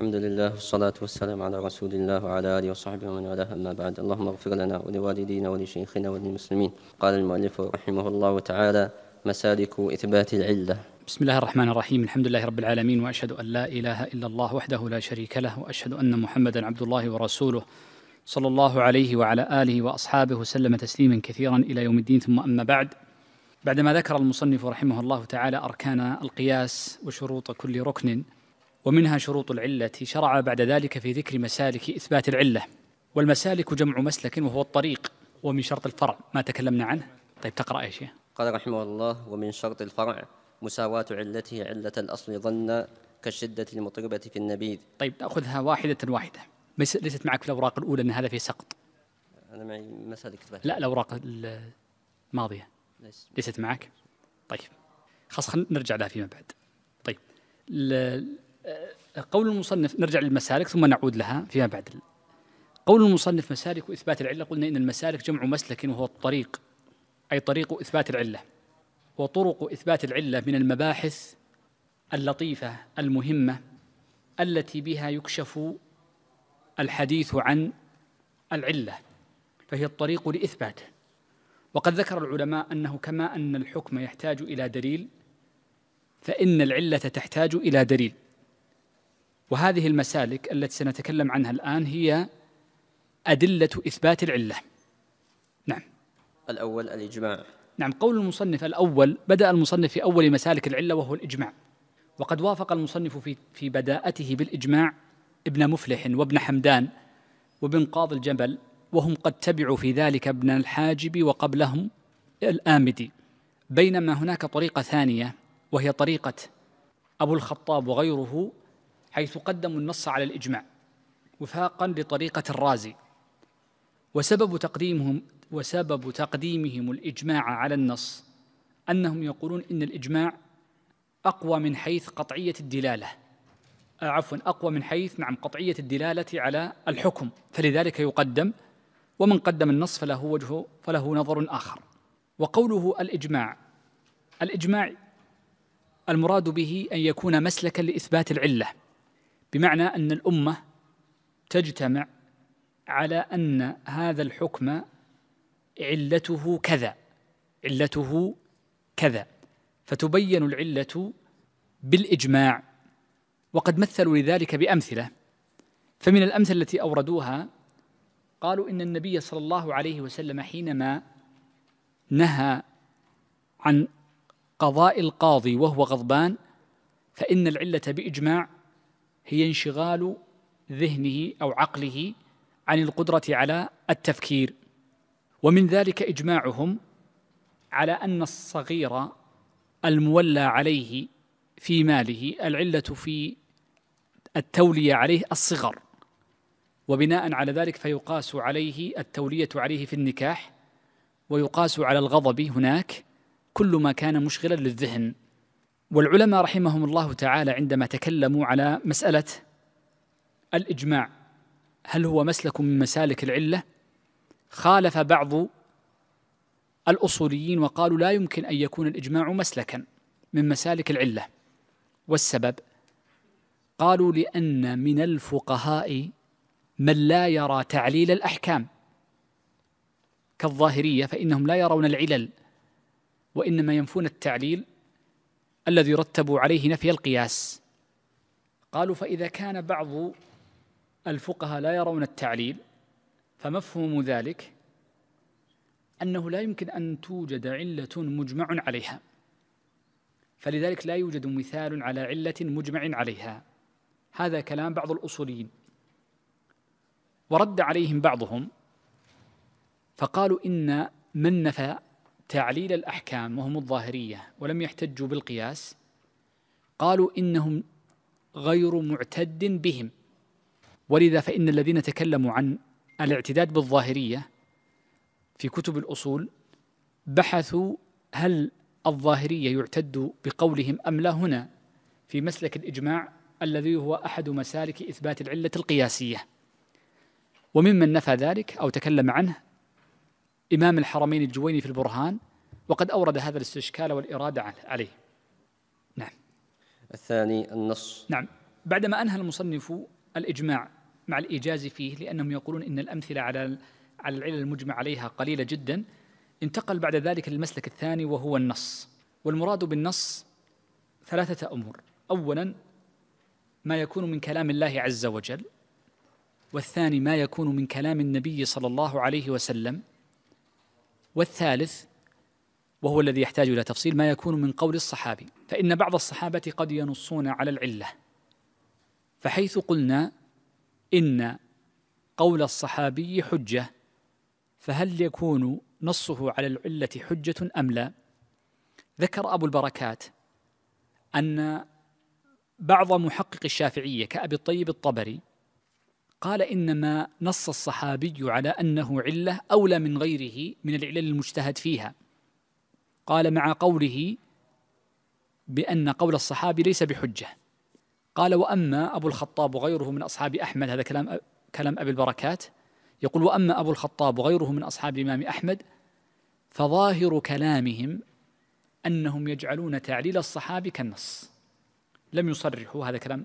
الحمد لله والصلاة والسلام على رسول الله وعلى آله وصحبه ومن والاه أما بعد اللهم اغفر لنا ولوالدينا ولشيخنا وللمسلمين قال المؤلف رحمه الله تعالى مسالك إثبات العلة بسم الله الرحمن الرحيم الحمد لله رب العالمين وأشهد أن لا إله إلا الله وحده لا شريك له وأشهد أن محمدا عبد الله ورسوله صلى الله عليه وعلى آله وأصحابه وسلم تسليما كثيرا إلى يوم الدين ثم أما بعد بعدما ذكر المصنف رحمه الله تعالى أركان القياس وشروط كل ركن ومنها شروط العلة شرع بعد ذلك في ذكر مسالك إثبات العلة والمسالك جمع مسلك وهو الطريق ومن شرط الفرع ما تكلمنا عنه طيب تقرأ يا شيخ قال رحمه الله ومن شرط الفرع مساواة علته علة الأصل ظنا كالشدة المطربة في النبيذ طيب نأخذها واحدة واحدة ليست معك في الأوراق الأولى أن هذا فيه سقط أنا معي مسالك لا الأوراق الماضية ليست معك طيب خلاص نرجع لها فيما بعد طيب قول المصنف نرجع للمسالك ثم نعود لها فيما بعد قول المصنف مسالك وإثبات العلة قلنا إن المسالك جمع مسلك وهو الطريق أي طريق إثبات العلة وطرق إثبات العلة من المباحث اللطيفة المهمة التي بها يكشف الحديث عن العلة فهي الطريق لإثباته وقد ذكر العلماء أنه كما أن الحكم يحتاج إلى دليل فإن العلة تحتاج إلى دليل وهذه المسالك التي سنتكلم عنها الآن هي أدلة إثبات العلة نعم الأول الإجماع نعم قول المصنف الأول بدأ المصنف في أول مسالك العلة وهو الإجماع وقد وافق المصنف في, في بداءته بالإجماع ابن مفلح وابن حمدان وابن قاض الجبل وهم قد تبعوا في ذلك ابن الحاجب وقبلهم الآمدي بينما هناك طريقة ثانية وهي طريقة أبو الخطاب وغيره حيث قدموا النص على الإجماع وفاقا لطريقة الرازي وسبب تقديمهم وسبب تقديمهم الإجماع على النص أنهم يقولون إن الإجماع أقوى من حيث قطعية الدلالة آه، عفوا أقوى من حيث نعم قطعية الدلالة على الحكم فلذلك يقدم ومن قدم النص فله وجه فله نظر آخر وقوله الإجماع الإجماع المراد به أن يكون مسلكا لإثبات العلة بمعنى أن الأمة تجتمع على أن هذا الحكم علته كذا علته كذا فتبين العلة بالإجماع وقد مثلوا لذلك بأمثلة فمن الأمثلة التي أوردوها قالوا إن النبي صلى الله عليه وسلم حينما نهى عن قضاء القاضي وهو غضبان فإن العلة بإجماع هي انشغال ذهنه او عقله عن القدره على التفكير ومن ذلك اجماعهم على ان الصغير المولى عليه في ماله العله في التوليه عليه الصغر وبناء على ذلك فيقاس عليه التوليه عليه في النكاح ويقاس على الغضب هناك كل ما كان مشغلا للذهن والعلماء رحمهم الله تعالى عندما تكلموا على مسألة الإجماع هل هو مسلك من مسالك العلة؟ خالف بعض الأصوليين وقالوا لا يمكن أن يكون الإجماع مسلكا من مسالك العلة والسبب قالوا لأن من الفقهاء من لا يرى تعليل الأحكام كالظاهرية فإنهم لا يرون العلل وإنما ينفون التعليل الذي رتبوا عليه نفي القياس قالوا فإذا كان بعض الفقهاء لا يرون التعليل فمفهوم ذلك أنه لا يمكن أن توجد علة مجمع عليها فلذلك لا يوجد مثال على علة مجمع عليها هذا كلام بعض الأصوليين ورد عليهم بعضهم فقالوا إن من نفى تعليل الأحكام وهم الظاهرية ولم يحتجوا بالقياس قالوا إنهم غير معتد بهم ولذا فإن الذين تكلموا عن الاعتداد بالظاهرية في كتب الأصول بحثوا هل الظاهرية يعتد بقولهم أم لا هنا في مسلك الإجماع الذي هو أحد مسالك إثبات العلة القياسية وممن نفى ذلك أو تكلم عنه إمام الحرمين الجويني في البرهان وقد أورد هذا الاستشكال والإرادة عليه نعم الثاني النص نعم بعدما أنهى المصنف الإجماع مع الإيجاز فيه لأنهم يقولون إن الأمثلة على على العلل المجمع عليها قليلة جدا انتقل بعد ذلك للمسلك الثاني وهو النص والمراد بالنص ثلاثة أمور أولا ما يكون من كلام الله عز وجل والثاني ما يكون من كلام النبي صلى الله عليه وسلم والثالث وهو الذي يحتاج إلى تفصيل ما يكون من قول الصحابي فإن بعض الصحابة قد ينصون على العلة فحيث قلنا إن قول الصحابي حجة فهل يكون نصه على العلة حجة أم لا؟ ذكر أبو البركات أن بعض محقق الشافعية كأبي الطيب الطبري قال إنما نص الصحابي على أنه علة أولى من غيره من العلل المجتهد فيها قال مع قوله بأن قول الصحابي ليس بحجة قال وأما أبو الخطاب وغيره من أصحاب أحمد هذا كلام كلام أبي البركات يقول وأما أبو الخطاب وغيره من أصحاب الإمام أحمد فظاهر كلامهم أنهم يجعلون تعليل الصحابي كالنص لم يصرحوا هذا كلام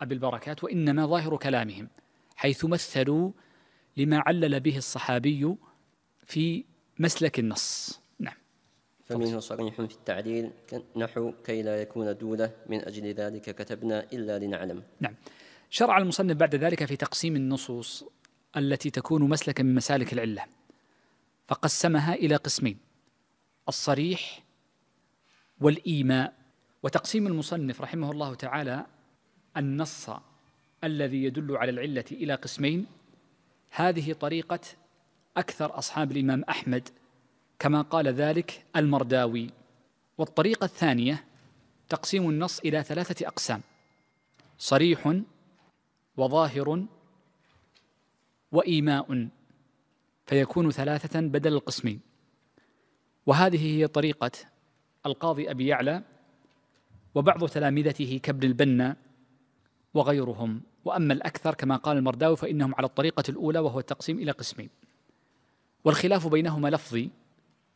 أبي البركات وإنما ظاهر كلامهم حيث مثلوا لما علل به الصحابي في مسلك النص نعم فمنه صريح في التعليل نحو كي لا يكون دولة من أجل ذلك كتبنا إلا لنعلم نعم شرع المصنف بعد ذلك في تقسيم النصوص التي تكون مسلكا من مسالك العلة فقسمها إلى قسمين الصريح والإيماء وتقسيم المصنف رحمه الله تعالى النص الذي يدل على العلة إلى قسمين هذه طريقة أكثر أصحاب الإمام أحمد كما قال ذلك المرداوي والطريقة الثانية تقسيم النص إلى ثلاثة أقسام صريح وظاهر وإيماء فيكون ثلاثة بدل القسمين وهذه هي طريقة القاضي أبي يعلى وبعض تلامذته كابن البنا وغيرهم وأما الأكثر كما قال المرداوي فإنهم على الطريقة الأولى وهو التقسيم إلى قسمين والخلاف بينهما لفظي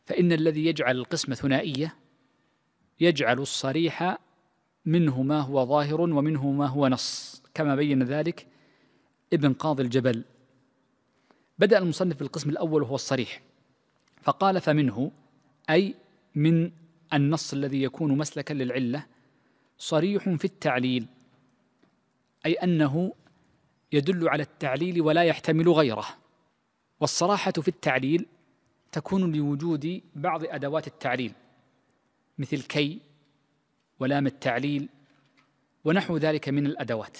فإن الذي يجعل القسم ثنائية يجعل الصريح منه ما هو ظاهر ومنه ما هو نص كما بين ذلك ابن قاضي الجبل بدأ المصنف بالقسم الأول وهو الصريح فقال فمنه أي من النص الذي يكون مسلكا للعلة صريح في التعليل أي أنه يدل على التعليل ولا يحتمل غيره والصراحة في التعليل تكون لوجود بعض أدوات التعليل مثل كي ولام التعليل ونحو ذلك من الأدوات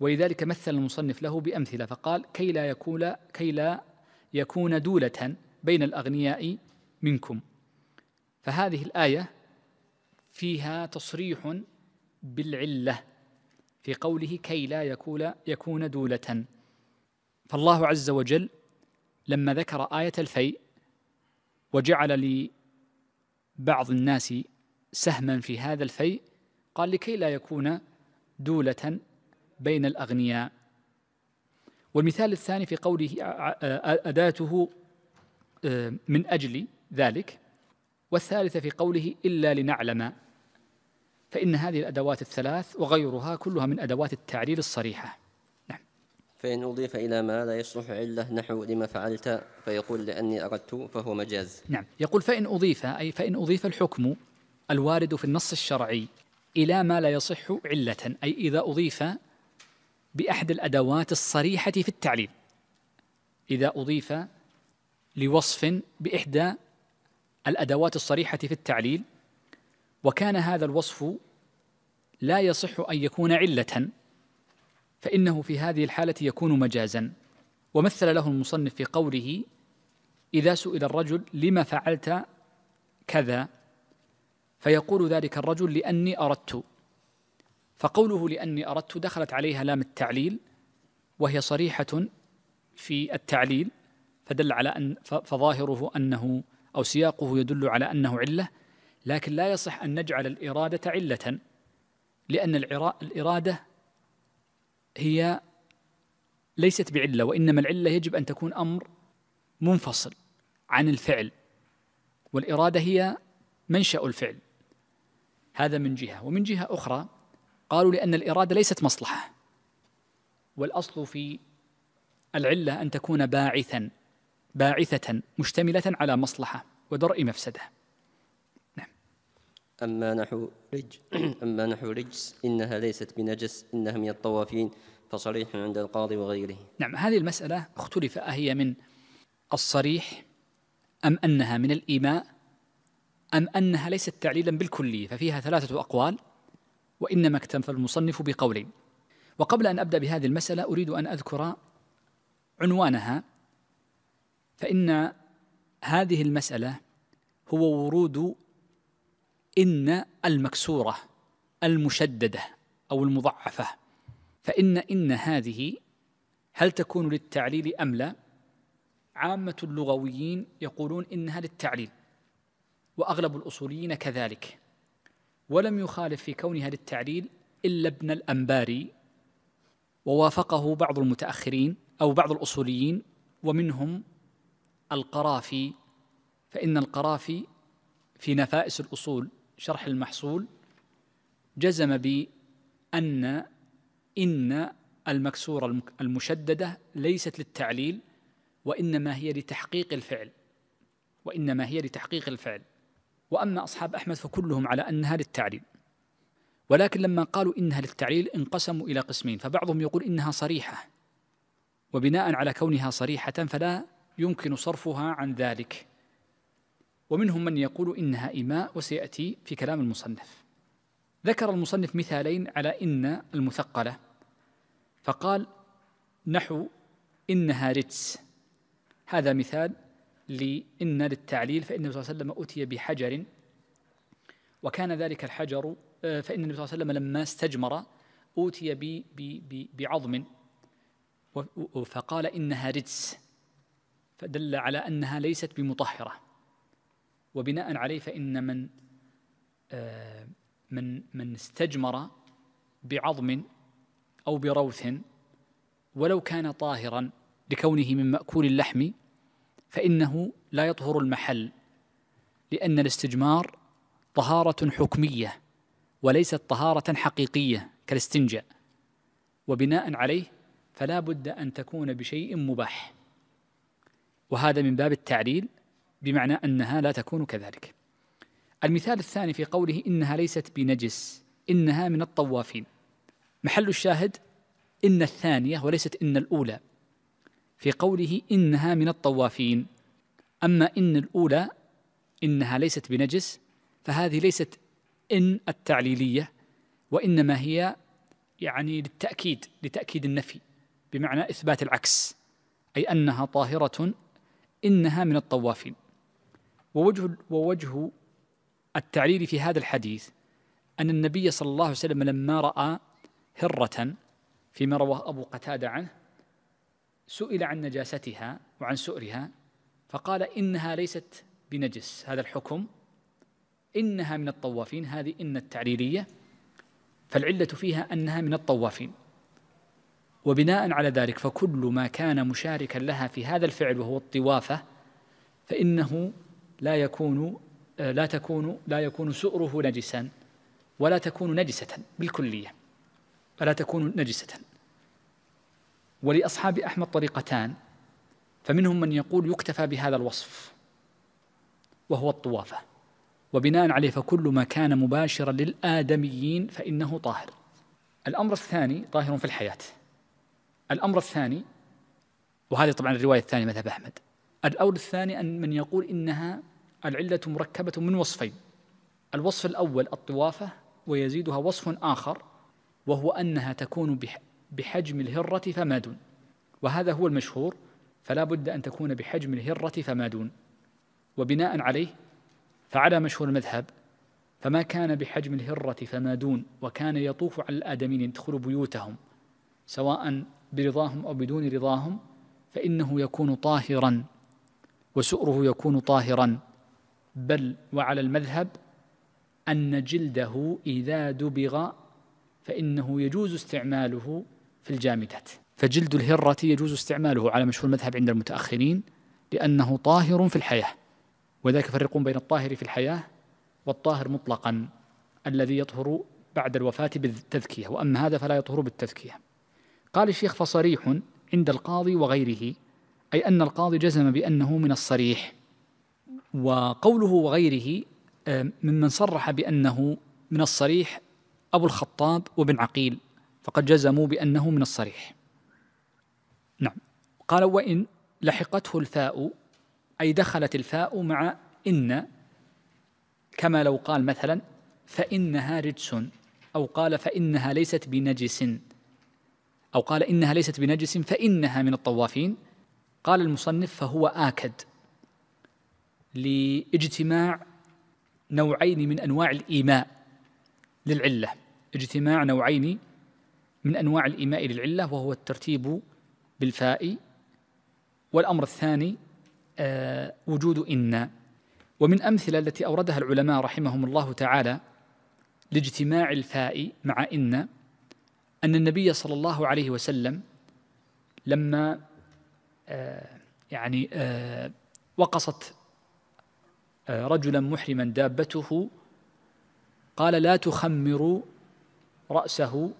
ولذلك مثل المصنف له بأمثلة فقال كي لا يكون كي لا يكون دولة بين الأغنياء منكم فهذه الآية فيها تصريح بالعلة في قوله كي لا يكون يكون دولة فالله عز وجل لما ذكر آية الفيء وجعل لبعض الناس سهما في هذا الفيء قال لكي لا يكون دولة بين الأغنياء والمثال الثاني في قوله أداته آه، من أجل ذلك والثالثة في قوله إلا لنعلم فإن هذه الأدوات الثلاث وغيرها كلها من أدوات التعليل الصريحة نعم فإن أضيف إلى ما لا يصلح علة نحو لما فعلت فيقول لأني أردت فهو مجاز نعم يقول فإن أضيف أي فإن أضيف الحكم الوارد في النص الشرعي إلى ما لا يصح علة أي إذا أضيف بأحد الأدوات الصريحة في التعليل إذا أضيف لوصف بإحدى الأدوات الصريحة في التعليل وكان هذا الوصف لا يصح أن يكون علة فإنه في هذه الحالة يكون مجازا ومثل له المصنف في قوله إذا سئل الرجل لما فعلت كذا فيقول ذلك الرجل لأني أردت فقوله لأني أردت دخلت عليها لام التعليل وهي صريحة في التعليل فدل على أن فظاهره أنه أو سياقه يدل على أنه علة لكن لا يصح أن نجعل الإرادة علة لأن الإرادة هي ليست بعلة وإنما العلة يجب أن تكون أمر منفصل عن الفعل والإرادة هي منشأ الفعل هذا من جهة ومن جهة أخرى قالوا لأن الإرادة ليست مصلحة والأصل في العلة أن تكون باعثا باعثة مشتملة على مصلحة ودرء مفسده أما نحو رج أما نحو رجس إنها ليست بنجس إنها من الطوافين فصريح عند القاضي وغيره نعم هذه المسألة اختلف أهي من الصريح أم أنها من الإيماء أم أنها ليست تعليلا بالكلية ففيها ثلاثة أقوال وإنما اكتنف المصنف بقولين وقبل أن أبدأ بهذه المسألة أريد أن أذكر عنوانها فإن هذه المسألة هو ورود إن المكسورة المشددة أو المضعفة فإن إن هذه هل تكون للتعليل أم لا؟ عامة اللغويين يقولون إنها للتعليل وأغلب الأصوليين كذلك ولم يخالف في كونها للتعليل إلا ابن الأنباري ووافقه بعض المتأخرين أو بعض الأصوليين ومنهم القرافي فإن القرافي في نفائس الأصول شرح المحصول جزم بأن إن المكسورة المشددة ليست للتعليل وإنما هي لتحقيق الفعل وإنما هي لتحقيق الفعل وأما أصحاب أحمد فكلهم على أنها للتعليل ولكن لما قالوا إنها للتعليل انقسموا إلى قسمين فبعضهم يقول إنها صريحة وبناء على كونها صريحة فلا يمكن صرفها عن ذلك ومنهم من يقول إنها إماء وسيأتي في كلام المصنف ذكر المصنف مثالين على إن المثقلة فقال نحو إنها رجس هذا مثال لإن للتعليل فإن النبي صلى الله عليه وسلم أتي بحجر وكان ذلك الحجر آه، فإن النبي صلى الله عليه وسلم لما استجمر أوتي بي بي بعظم فقال إنها رجس فدل على أنها ليست بمطهرة وبناء عليه فإن من آه، من من استجمر بعظم أو بروث ولو كان طاهرا لكونه من مأكول اللحم فإنه لا يطهر المحل لأن الاستجمار طهارة حكمية وليست طهارة حقيقية كالاستنجاء وبناء عليه فلا بد أن تكون بشيء مباح وهذا من باب التعليل بمعنى انها لا تكون كذلك. المثال الثاني في قوله انها ليست بنجس انها من الطوافين. محل الشاهد ان الثانيه وليست ان الاولى. في قوله انها من الطوافين. اما ان الاولى انها ليست بنجس فهذه ليست ان التعليليه وانما هي يعني للتاكيد لتاكيد النفي بمعنى اثبات العكس اي انها طاهره انها من الطوافين ووجه ووجه التعليل في هذا الحديث أن النبي صلى الله عليه وسلم لما رأى هرة فيما رواه أبو قتادة عنه سئل عن نجاستها وعن سؤرها فقال إنها ليست بنجس هذا الحكم إنها من الطوافين هذه إن التعليلية فالعلة فيها أنها من الطوافين وبناء على ذلك فكل ما كان مشاركا لها في هذا الفعل وهو الطوافة فإنه لا يكون آه، لا تكون لا يكون سؤره نجسا ولا تكون نجسة بالكلية فلا تكون نجسة ولأصحاب أحمد طريقتان فمنهم من يقول يكتفى بهذا الوصف وهو الطوافة وبناء عليه فكل ما كان مباشرا للآدميين فإنه طاهر الأمر الثاني طاهر في الحياة الأمر الثاني وهذه طبعا الرواية الثانية مذهب أحمد الأول الثاني أن من يقول إنها العلة مركبة من وصفين الوصف الأول الطوافة ويزيدها وصف آخر وهو أنها تكون بحجم الهرة فما دون وهذا هو المشهور فلا بد أن تكون بحجم الهرة فما دون وبناء عليه فعلى مشهور المذهب فما كان بحجم الهرة فما دون وكان يطوف على الآدمين يدخل بيوتهم سواء برضاهم أو بدون رضاهم فإنه يكون طاهرا وسؤره يكون طاهرا بل وعلى المذهب أن جلده إذا دبغ فإنه يجوز استعماله في الجامدات فجلد الهرة يجوز استعماله على مشهور المذهب عند المتأخرين لأنه طاهر في الحياة وذلك يفرقون بين الطاهر في الحياة والطاهر مطلقا الذي يطهر بعد الوفاة بالتذكية وأما هذا فلا يطهر بالتذكية قال الشيخ فصريح عند القاضي وغيره أي أن القاضي جزم بأنه من الصريح وقوله وغيره آه، ممن صرح بأنه من الصريح أبو الخطاب وابن عقيل فقد جزموا بأنه من الصريح نعم قال وإن لحقته الفاء أي دخلت الفاء مع إن كما لو قال مثلا فإنها رجس أو قال فإنها ليست بنجس أو قال إنها ليست بنجس فإنها من الطوافين قال المصنف فهو آكد لاجتماع نوعين من انواع الايماء للعله اجتماع نوعين من انواع الايماء للعله وهو الترتيب بالفاء والامر الثاني آه وجود ان ومن امثله التي اوردها العلماء رحمهم الله تعالى لاجتماع الفاء مع ان ان النبي صلى الله عليه وسلم لما آه يعني آه وقصت رجلا محرما دابته قال لا تخمروا رأسه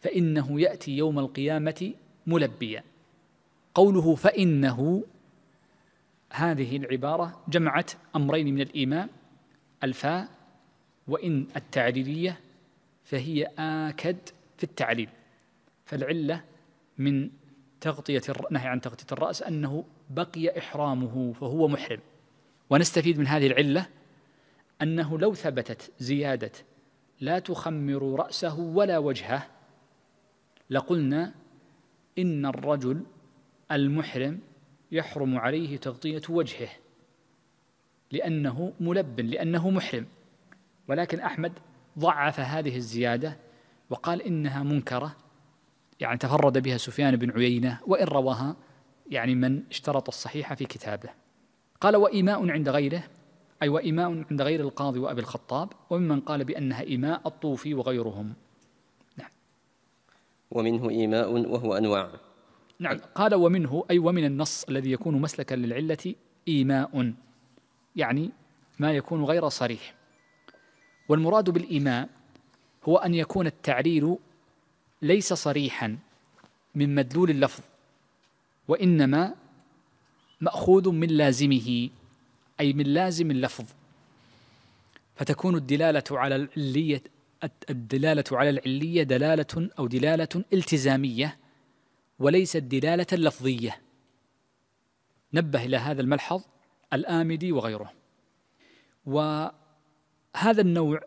فإنه يأتي يوم القيامة ملبيا قوله فإنه هذه العبارة جمعت أمرين من الإيمان الفاء وإن التعليلية فهي آكد في التعليل فالعلة من تغطية النهي عن تغطية الرأس أنه بقي إحرامه فهو محرم ونستفيد من هذه العلة أنه لو ثبتت زيادة لا تخمر رأسه ولا وجهه لقلنا إن الرجل المحرم يحرم عليه تغطية وجهه لأنه ملب لأنه محرم ولكن أحمد ضعف هذه الزيادة وقال إنها منكرة يعني تفرد بها سفيان بن عيينة وإن رواها يعني من اشترط الصحيحه في كتابه قال وإيماء عند غيره أي وإيماء عند غير القاضي وأبي الخطاب وممن قال بأنها إيماء الطوفي وغيرهم نعم ومنه إيماء وهو أنواع نعم قال ومنه أي ومن النص الذي يكون مسلكا للعلة إيماء يعني ما يكون غير صريح والمراد بالإيماء هو أن يكون التعليل ليس صريحا من مدلول اللفظ وإنما ماخوذ من لازمه اي من لازم اللفظ فتكون الدلاله على العليه الدلاله على العليه دلاله او دلاله التزاميه وليست دلاله لفظيه نبه الى هذا الملحظ الامدي وغيره وهذا النوع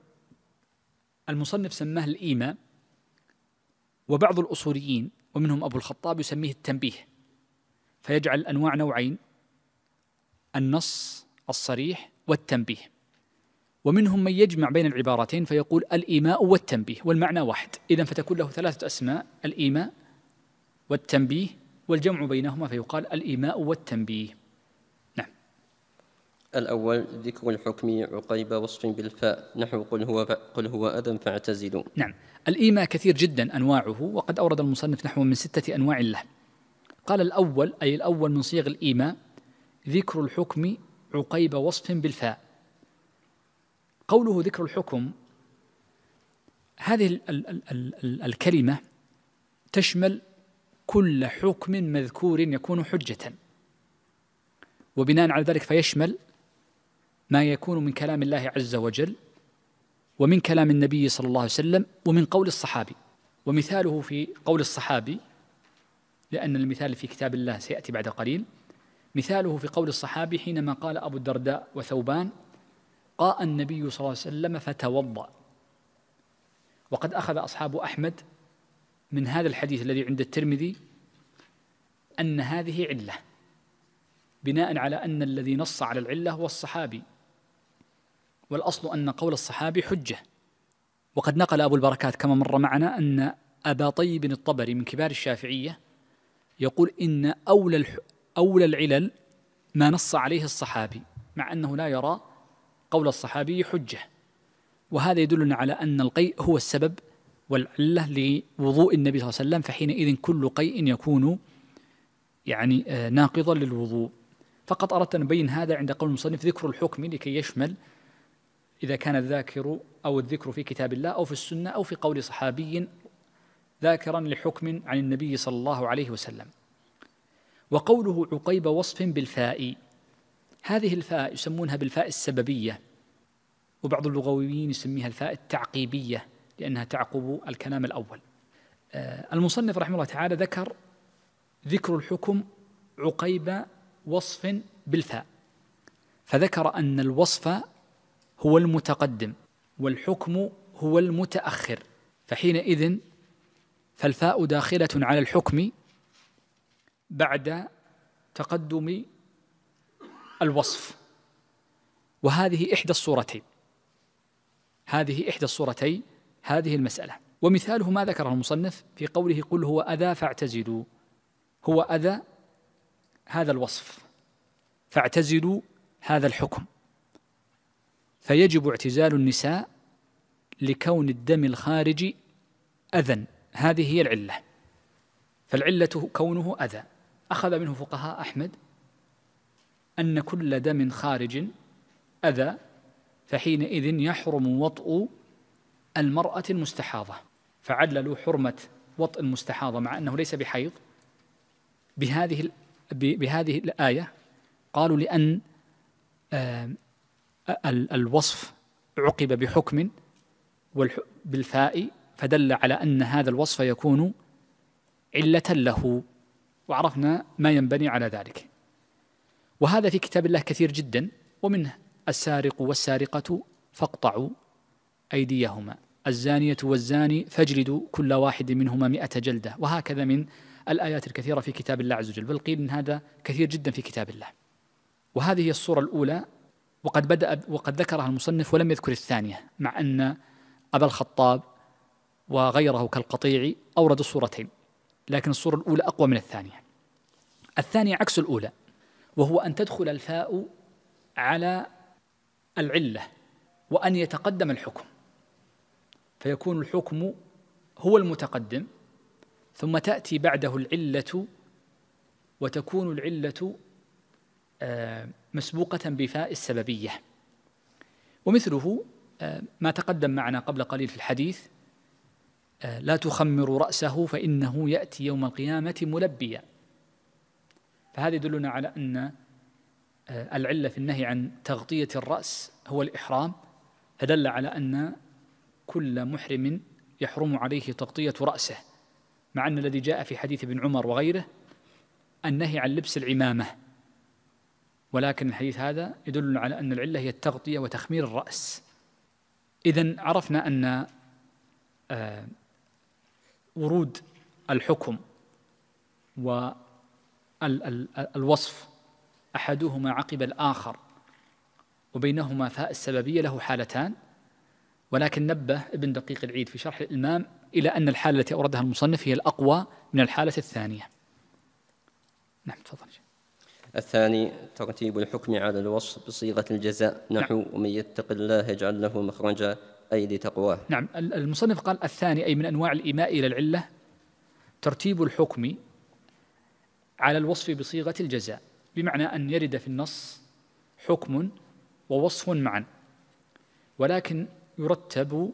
المصنف سماه الايماء وبعض الاصوليين ومنهم ابو الخطاب يسميه التنبيه فيجعل الانواع نوعين النص الصريح والتنبيه ومنهم من يجمع بين العبارتين فيقول الإيماء والتنبيه والمعنى واحد إذا فتكون له ثلاثة أسماء الإيماء والتنبيه والجمع بينهما فيقال الإيماء والتنبيه نعم الأول ذكر الحكم عقيب وصف بالفاء نحو قل هو قل هو أذى فاعتزلوا نعم الإيماء كثير جدا أنواعه وقد أورد المصنف نحو من ستة أنواع له قال الأول أي الأول من صيغ الإيماء ذكر الحكم عقيب وصف بالفاء قوله ذكر الحكم هذه الكلمة تشمل كل حكم مذكور يكون حجة وبناء على ذلك فيشمل ما يكون من كلام الله عز وجل ومن كلام النبي صلى الله عليه وسلم ومن قول الصحابي ومثاله في قول الصحابي لأن المثال في كتاب الله سيأتي بعد قليل مثاله في قول الصحابي حينما قال أبو الدرداء وثوبان قاء النبي صلى الله عليه وسلم فتوضأ وقد أخذ أصحاب أحمد من هذا الحديث الذي عند الترمذي أن هذه علة بناء على أن الذي نص على العلة هو الصحابي والأصل أن قول الصحابي حجة وقد نقل أبو البركات كما مر معنا أن أبا طيب الطبري من كبار الشافعية يقول إن أولى أولى العلل ما نص عليه الصحابي مع أنه لا يرى قول الصحابي حجة وهذا يدلنا على أن القيء هو السبب والعلة لوضوء النبي صلى الله عليه وسلم فحينئذ كل قيء يكون يعني آه، ناقضا للوضوء فقط أردت أن أبين هذا عند قول المصنف ذكر الحكم لكي يشمل إذا كان الذاكر أو الذكر في كتاب الله أو في السنة أو في قول صحابي ذاكرا لحكم عن النبي صلى الله عليه وسلم وقوله عقيب وصف بالفاء هذه الفاء يسمونها بالفاء السببية وبعض اللغويين يسميها الفاء التعقيبية لأنها تعقب الكلام الأول آه، المصنف رحمه الله تعالى ذكر ذكر الحكم عقيب وصف بالفاء فذكر أن الوصف هو المتقدم والحكم هو المتأخر فحينئذ فالفاء داخلة على الحكم بعد تقدم الوصف وهذه إحدى الصورتين هذه إحدى الصورتين هذه المسألة ومثاله ما ذكره المصنف في قوله قل هو أذى فاعتزلوا هو أذى هذا الوصف فاعتزلوا هذا الحكم فيجب اعتزال النساء لكون الدم الخارجي أذى هذه هي العلة فالعلة كونه أذى أخذ منه فقهاء أحمد أن كل دم خارج أذى فحينئذ يحرم وطء المرأة المستحاضة فعللوا حرمة وطء المستحاضة مع أنه ليس بحيض بهذه بهذه الآية قالوا لأن آه، الوصف عقب بحكم بالفاء فدل على أن هذا الوصف يكون علة له وعرفنا ما ينبني على ذلك وهذا في كتاب الله كثير جدا ومنه السارق والسارقة فاقطعوا أيديهما الزانية والزاني فاجلدوا كل واحد منهما مئة جلدة وهكذا من الآيات الكثيرة في كتاب الله عز وجل بل قيل إن هذا كثير جدا في كتاب الله وهذه هي الصورة الأولى وقد بدأ وقد ذكرها المصنف ولم يذكر الثانية مع أن أبا الخطاب وغيره كالقطيع أورد الصورتين لكن الصورة الأولى أقوى من الثانية الثانية عكس الأولى وهو أن تدخل الفاء على العلة وأن يتقدم الحكم فيكون الحكم هو المتقدم ثم تأتي بعده العلة وتكون العلة آه، مسبوقة بفاء السببية ومثله آه، ما تقدم معنا قبل قليل في الحديث آه، لا تخمر رأسه فإنه يأتي يوم القيامة ملبيا فهذا يدلنا على أن آه، العلة في النهي عن تغطية الرأس هو الإحرام فدل على أن كل محرم يحرم عليه تغطية رأسه مع أن الذي جاء في حديث ابن عمر وغيره النهي عن لبس العمامة ولكن الحديث هذا يدل على أن العلة هي التغطية وتخمير الرأس إذا عرفنا أن آه، ورود الحكم والوصف احدهما عقب الاخر وبينهما فاء السببيه له حالتان ولكن نبه ابن دقيق العيد في شرح الامام الى ان الحاله التي اوردها المصنف هي الاقوى من الحاله الثانيه. نعم تفضل. الثاني ترتيب الحكم على الوصف بصيغه الجزاء نحو نعم. ومن يتق الله يجعل له مخرجا أي لتقواه نعم المصنف قال الثاني أي من أنواع الإيماء إلى العلة ترتيب الحكم على الوصف بصيغة الجزاء بمعنى أن يرد في النص حكم ووصف معا ولكن يرتب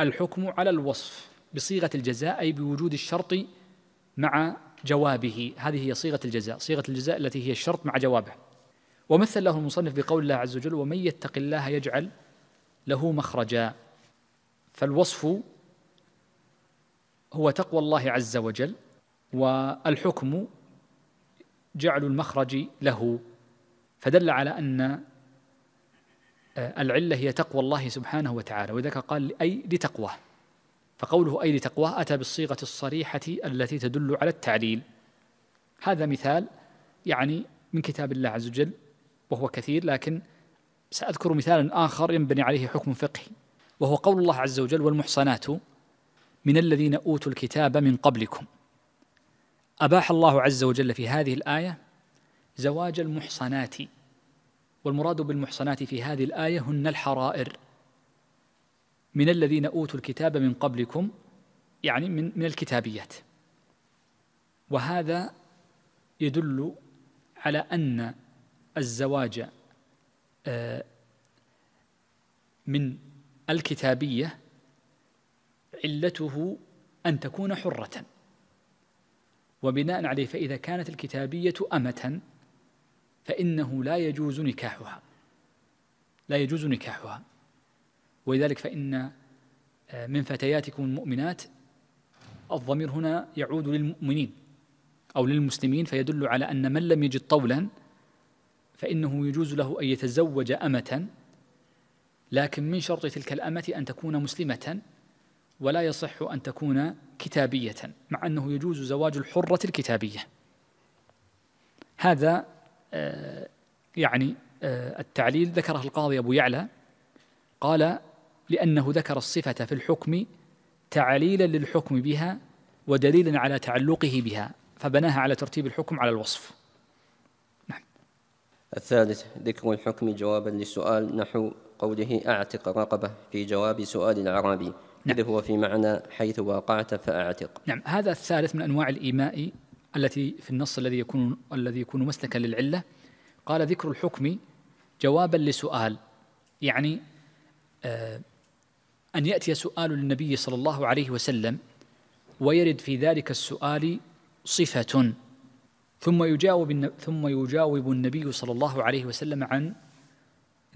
الحكم على الوصف بصيغة الجزاء أي بوجود الشرط مع جوابه هذه هي صيغة الجزاء صيغة الجزاء التي هي الشرط مع جوابه ومثل له المصنف بقول الله عز وجل ومن يتق الله يجعل له مخرجا فالوصف هو تقوى الله عز وجل والحكم جعل المخرج له فدل على ان آه، العله هي تقوى الله سبحانه وتعالى ولذلك قال اي لتقواه فقوله اي لتقواه اتى بالصيغه الصريحه التي تدل على التعليل هذا مثال يعني من كتاب الله عز وجل وهو كثير لكن سأذكر مثالا آخر ينبني عليه حكم فقهي وهو قول الله عز وجل والمحصنات من الذين أوتوا الكتاب من قبلكم أباح الله عز وجل في هذه الآية زواج المحصنات والمراد بالمحصنات في هذه الآية هن الحرائر من الذين أوتوا الكتاب من قبلكم يعني من, من الكتابيات وهذا يدل على أن الزواج آه، من الكتابية علته أن تكون حرة وبناء عليه فإذا كانت الكتابية أمة فإنه لا يجوز نكاحها لا يجوز نكاحها ولذلك فإن آه، من فتياتكم المؤمنات الضمير هنا يعود للمؤمنين أو للمسلمين فيدل على أن من لم يجد طولا فإنه يجوز له أن يتزوج أمة لكن من شرط تلك الأمة أن تكون مسلمة ولا يصح أن تكون كتابية مع أنه يجوز زواج الحرة الكتابية هذا آه، يعني آه، التعليل ذكره القاضي أبو يعلى قال لأنه ذكر الصفة في الحكم تعليلا للحكم بها ودليلا على تعلقه بها فبناها على ترتيب الحكم على الوصف الثالث ذكر الحكم جوابا للسؤال نحو قوله أعتق رقبة في جواب سؤال الأعرابي نعم. إذ هو في معنى حيث وقعت فأعتق نعم هذا الثالث من أنواع الإيماء التي في النص الذي يكون الذي يكون مسلكا للعلة قال ذكر الحكم جوابا لسؤال يعني آه، أن يأتي سؤال للنبي صلى الله عليه وسلم ويرد في ذلك السؤال صفة ثم يجاوب ثم يجاوب النبي صلى الله عليه وسلم عن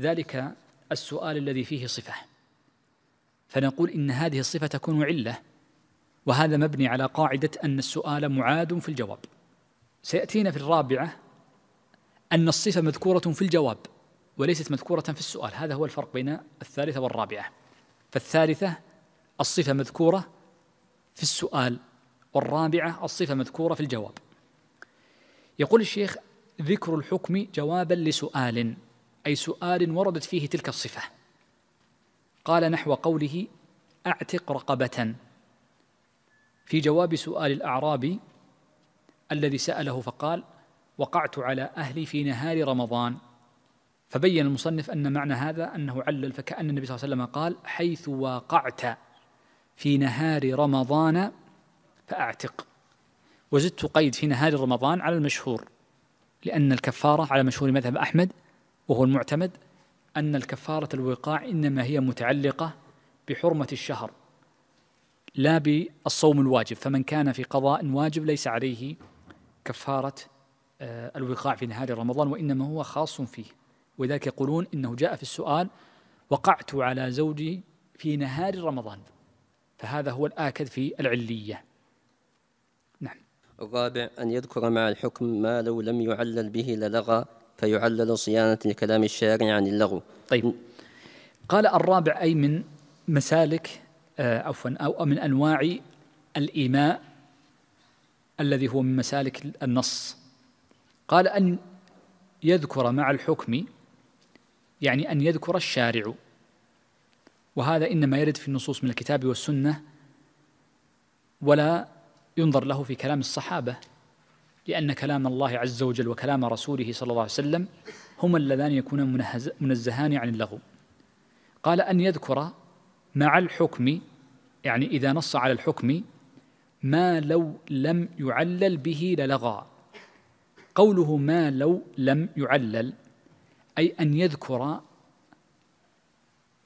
ذلك السؤال الذي فيه صفه فنقول ان هذه الصفه تكون عله وهذا مبني على قاعده ان السؤال معاد في الجواب سياتينا في الرابعه ان الصفه مذكوره في الجواب وليست مذكوره في السؤال هذا هو الفرق بين الثالثه والرابعه فالثالثه الصفه مذكوره في السؤال والرابعه الصفه مذكوره في الجواب يقول الشيخ ذكر الحكم جوابا لسؤال أي سؤال وردت فيه تلك الصفة قال نحو قوله أعتق رقبة في جواب سؤال الأعرابي الذي سأله فقال وقعت على أهلي في نهار رمضان فبين المصنف أن معنى هذا أنه علل فكأن النبي صلى الله عليه وسلم قال حيث واقعت في نهار رمضان فأعتق وزدت قيد في نهار رمضان على المشهور لأن الكفارة على مشهور مذهب أحمد وهو المعتمد أن الكفارة الوقاع إنما هي متعلقة بحرمة الشهر لا بالصوم الواجب فمن كان في قضاء واجب ليس عليه كفارة آه، الوقاع في نهار رمضان وإنما هو خاص فيه ولذلك يقولون إنه جاء في السؤال وقعت على زوجي في نهار رمضان فهذا هو الآكد في العلية الرابع أن يذكر مع الحكم ما لو لم يعلل به للغى فيعلل صيانة لكلام الشارع عن اللغو طيب قال الرابع أي من مسالك آه، عفوا أو من أنواع الإيماء الذي هو من مسالك النص قال أن يذكر مع الحكم يعني أن يذكر الشارع وهذا إنما يرد في النصوص من الكتاب والسنة ولا ينظر له في كلام الصحابة لأن كلام الله عز وجل وكلام رسوله صلى الله عليه وسلم هما اللذان يكونان منزهان عن اللغو قال أن يذكر مع الحكم يعني إذا نص على الحكم ما لو لم يعلل به للغى قوله ما لو لم يعلل أي أن يذكر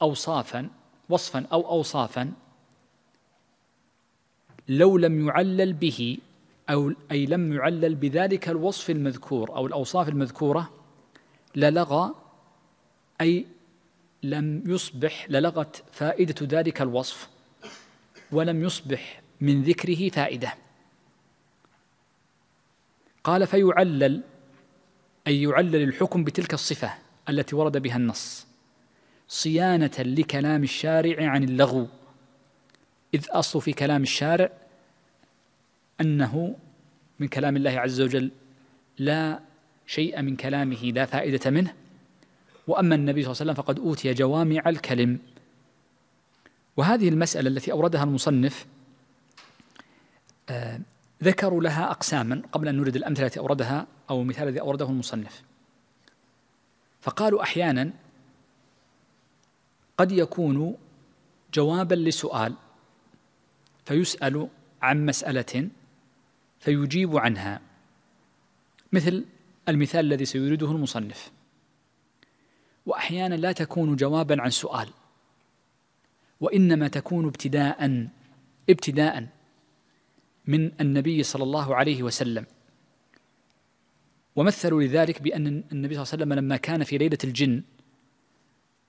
أوصافا وصفا أو أوصافا لو لم يعلل به أو أي لم يعلل بذلك الوصف المذكور أو الأوصاف المذكورة للغى أي لم يصبح للغت فائدة ذلك الوصف ولم يصبح من ذكره فائدة قال فيعلل أي يعلل الحكم بتلك الصفة التي ورد بها النص صيانة لكلام الشارع عن اللغو إذ أصل في كلام الشارع أنه من كلام الله عز وجل لا شيء من كلامه لا فائدة منه وأما النبي صلى الله عليه وسلم فقد أوتي جوامع الكلم وهذه المسألة التي أوردها المصنف آه ذكروا لها أقساما قبل أن نورد الأمثلة التي أوردها أو المثال الذي أورده المصنف فقالوا أحيانا قد يكون جوابا لسؤال فيسأل عن مسألة فيجيب عنها مثل المثال الذي سيريده المصنف واحيانا لا تكون جوابا عن سؤال وانما تكون ابتداء ابتداء من النبي صلى الله عليه وسلم ومثلوا لذلك بان النبي صلى الله عليه وسلم لما كان في ليله الجن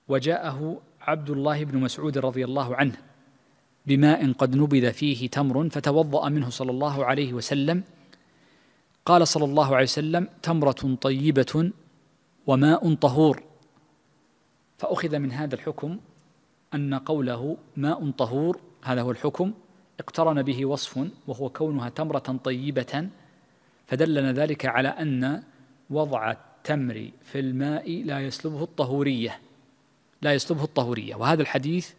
وجاءه عبد الله بن مسعود رضي الله عنه بماء قد نبذ فيه تمر فتوضأ منه صلى الله عليه وسلم قال صلى الله عليه وسلم تمرة طيبة وماء طهور فأخذ من هذا الحكم أن قوله ماء طهور هذا هو الحكم اقترن به وصف وهو كونها تمرة طيبة فدلنا ذلك على أن وضع التمر في الماء لا يسلبه الطهورية لا يسلبه الطهورية وهذا الحديث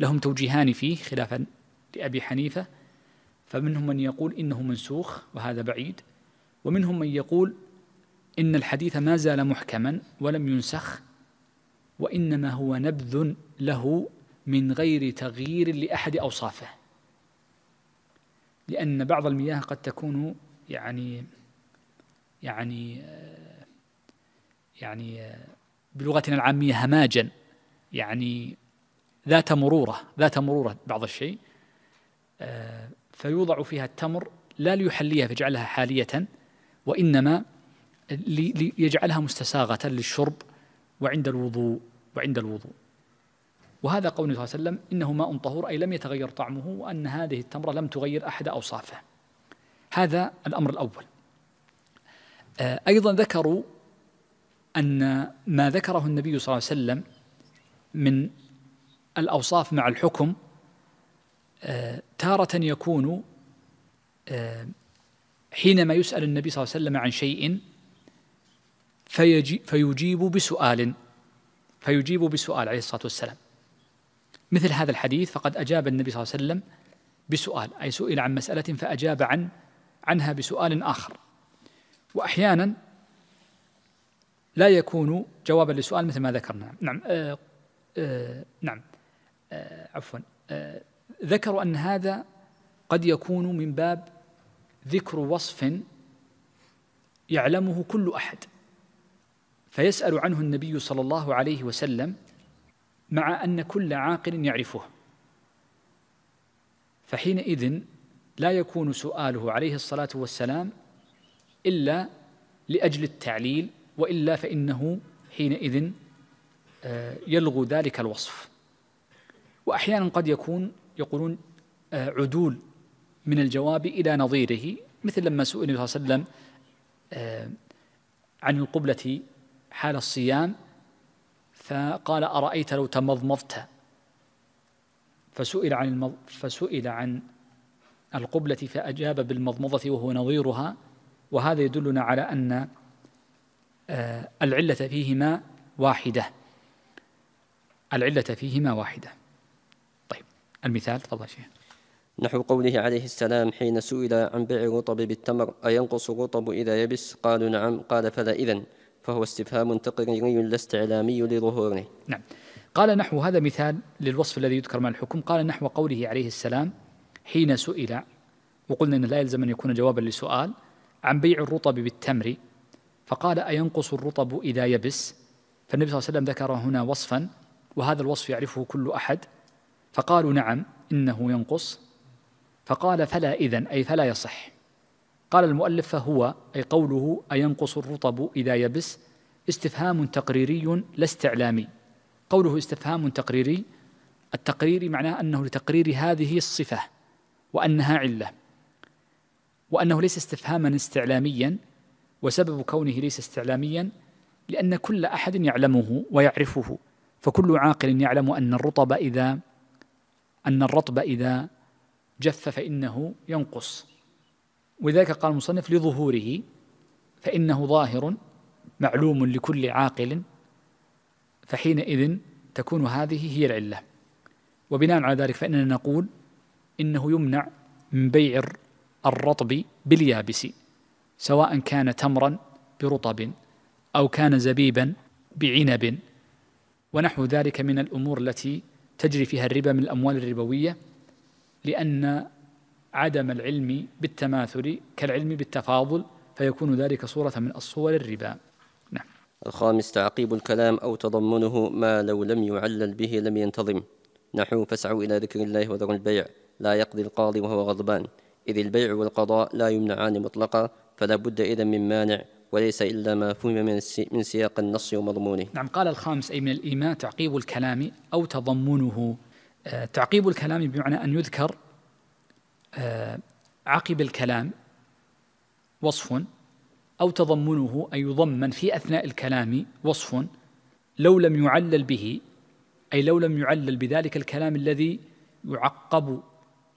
لهم توجيهان فيه خلافا لأبي حنيفة فمنهم من يقول إنه منسوخ وهذا بعيد ومنهم من يقول إن الحديث ما زال محكما ولم ينسخ وإنما هو نبذ له من غير تغيير لأحد أوصافه لأن بعض المياه قد تكون يعني يعني يعني بلغتنا العامية هماجا يعني ذات مرورة ذات مرورة بعض الشيء آه، فيوضع فيها التمر لا ليحليها فيجعلها حالية وإنما ليجعلها مستساغة للشرب وعند الوضوء وعند الوضوء وهذا قول النبي صلى الله عليه وسلم إنه ماء طهور أي لم يتغير طعمه وأن هذه التمرة لم تغير أحد أوصافه هذا الأمر الأول آه، أيضا ذكروا أن ما ذكره النبي صلى الله عليه وسلم من الأوصاف مع الحكم آه، تارة يكون آه، حينما يسأل النبي صلى الله عليه وسلم عن شيء فيجيب بسؤال فيجيب بسؤال عليه الصلاة والسلام مثل هذا الحديث فقد أجاب النبي صلى الله عليه وسلم بسؤال أي سئل عن مسألة فأجاب عن عنها بسؤال آخر وأحيانا لا يكون جوابا لسؤال مثل ما ذكرنا نعم آه آه نعم آه، عفوا آه، ذكروا أن هذا قد يكون من باب ذكر وصف يعلمه كل أحد فيسأل عنه النبي صلى الله عليه وسلم مع أن كل عاقل يعرفه فحينئذ لا يكون سؤاله عليه الصلاة والسلام إلا لأجل التعليل وإلا فإنه حينئذ آه، يلغو ذلك الوصف وأحيانا قد يكون يقولون آه، عدول من الجواب إلى نظيره مثل لما سئل النبي صلى الله عليه وسلم آه، عن القبلة حال الصيام فقال أرأيت لو تمضمضت فسئل عن المض... فسئل عن القبلة فأجاب بالمضمضة وهو نظيرها وهذا يدلنا على أن آه، العلة فيهما واحدة العلة فيهما واحدة المثال تفضل شيخ نحو قوله عليه السلام حين سئل عن بيع الرطب بالتمر أينقص الرطب إذا يبس قالوا نعم قال فلا إذن فهو استفهام تقريري لا استعلامي لظهوره نعم قال نحو هذا مثال للوصف الذي يذكر مع الحكم قال نحو قوله عليه السلام حين سئل وقلنا أنه لا يلزم أن يكون جوابا لسؤال عن بيع الرطب بالتمر فقال أينقص الرطب إذا يبس فالنبي صلى الله عليه وسلم ذكر هنا وصفا وهذا الوصف يعرفه كل أحد فقالوا نعم إنه ينقص فقال فلا إذن أي فلا يصح قال المؤلف فهو أي قوله أينقص الرطب إذا يبس استفهام تقريري لا استعلامي قوله استفهام تقريري التقرير معناه أنه لتقرير هذه الصفة وأنها علة وأنه ليس استفهاما استعلاميا وسبب كونه ليس استعلاميا لأن كل أحد يعلمه ويعرفه فكل عاقل يعلم أن الرطب إذا أن الرطب إذا جف فإنه ينقص ولذلك قال المصنف لظهوره فإنه ظاهر معلوم لكل عاقل فحينئذ تكون هذه هي العلة وبناء على ذلك فإننا نقول إنه يمنع من بيع الرطب باليابس سواء كان تمرا برطب أو كان زبيبا بعنب ونحو ذلك من الأمور التي تجري فيها الربا من الأموال الربوية لأن عدم العلم بالتماثل كالعلم بالتفاضل فيكون ذلك صورة من الصور الربا نعم الخامس تعقيب الكلام أو تضمنه ما لو لم يعلل به لم ينتظم نحو فاسعوا إلى ذكر الله وذروا البيع لا يقضي القاضي وهو غضبان إذ البيع والقضاء لا يمنعان مطلقا فلا بد إذا من مانع وليس إلا ما فهم من سياق النص ومضمونه نعم قال الخامس أي من الإيماء تعقيب الكلام أو تضمنه آه، تعقيب الكلام بمعنى أن يذكر آه، عقب الكلام وصف أو تضمنه أي يضمن في أثناء الكلام وصف لو لم يعلل به أي لو لم يعلل بذلك الكلام الذي يعقب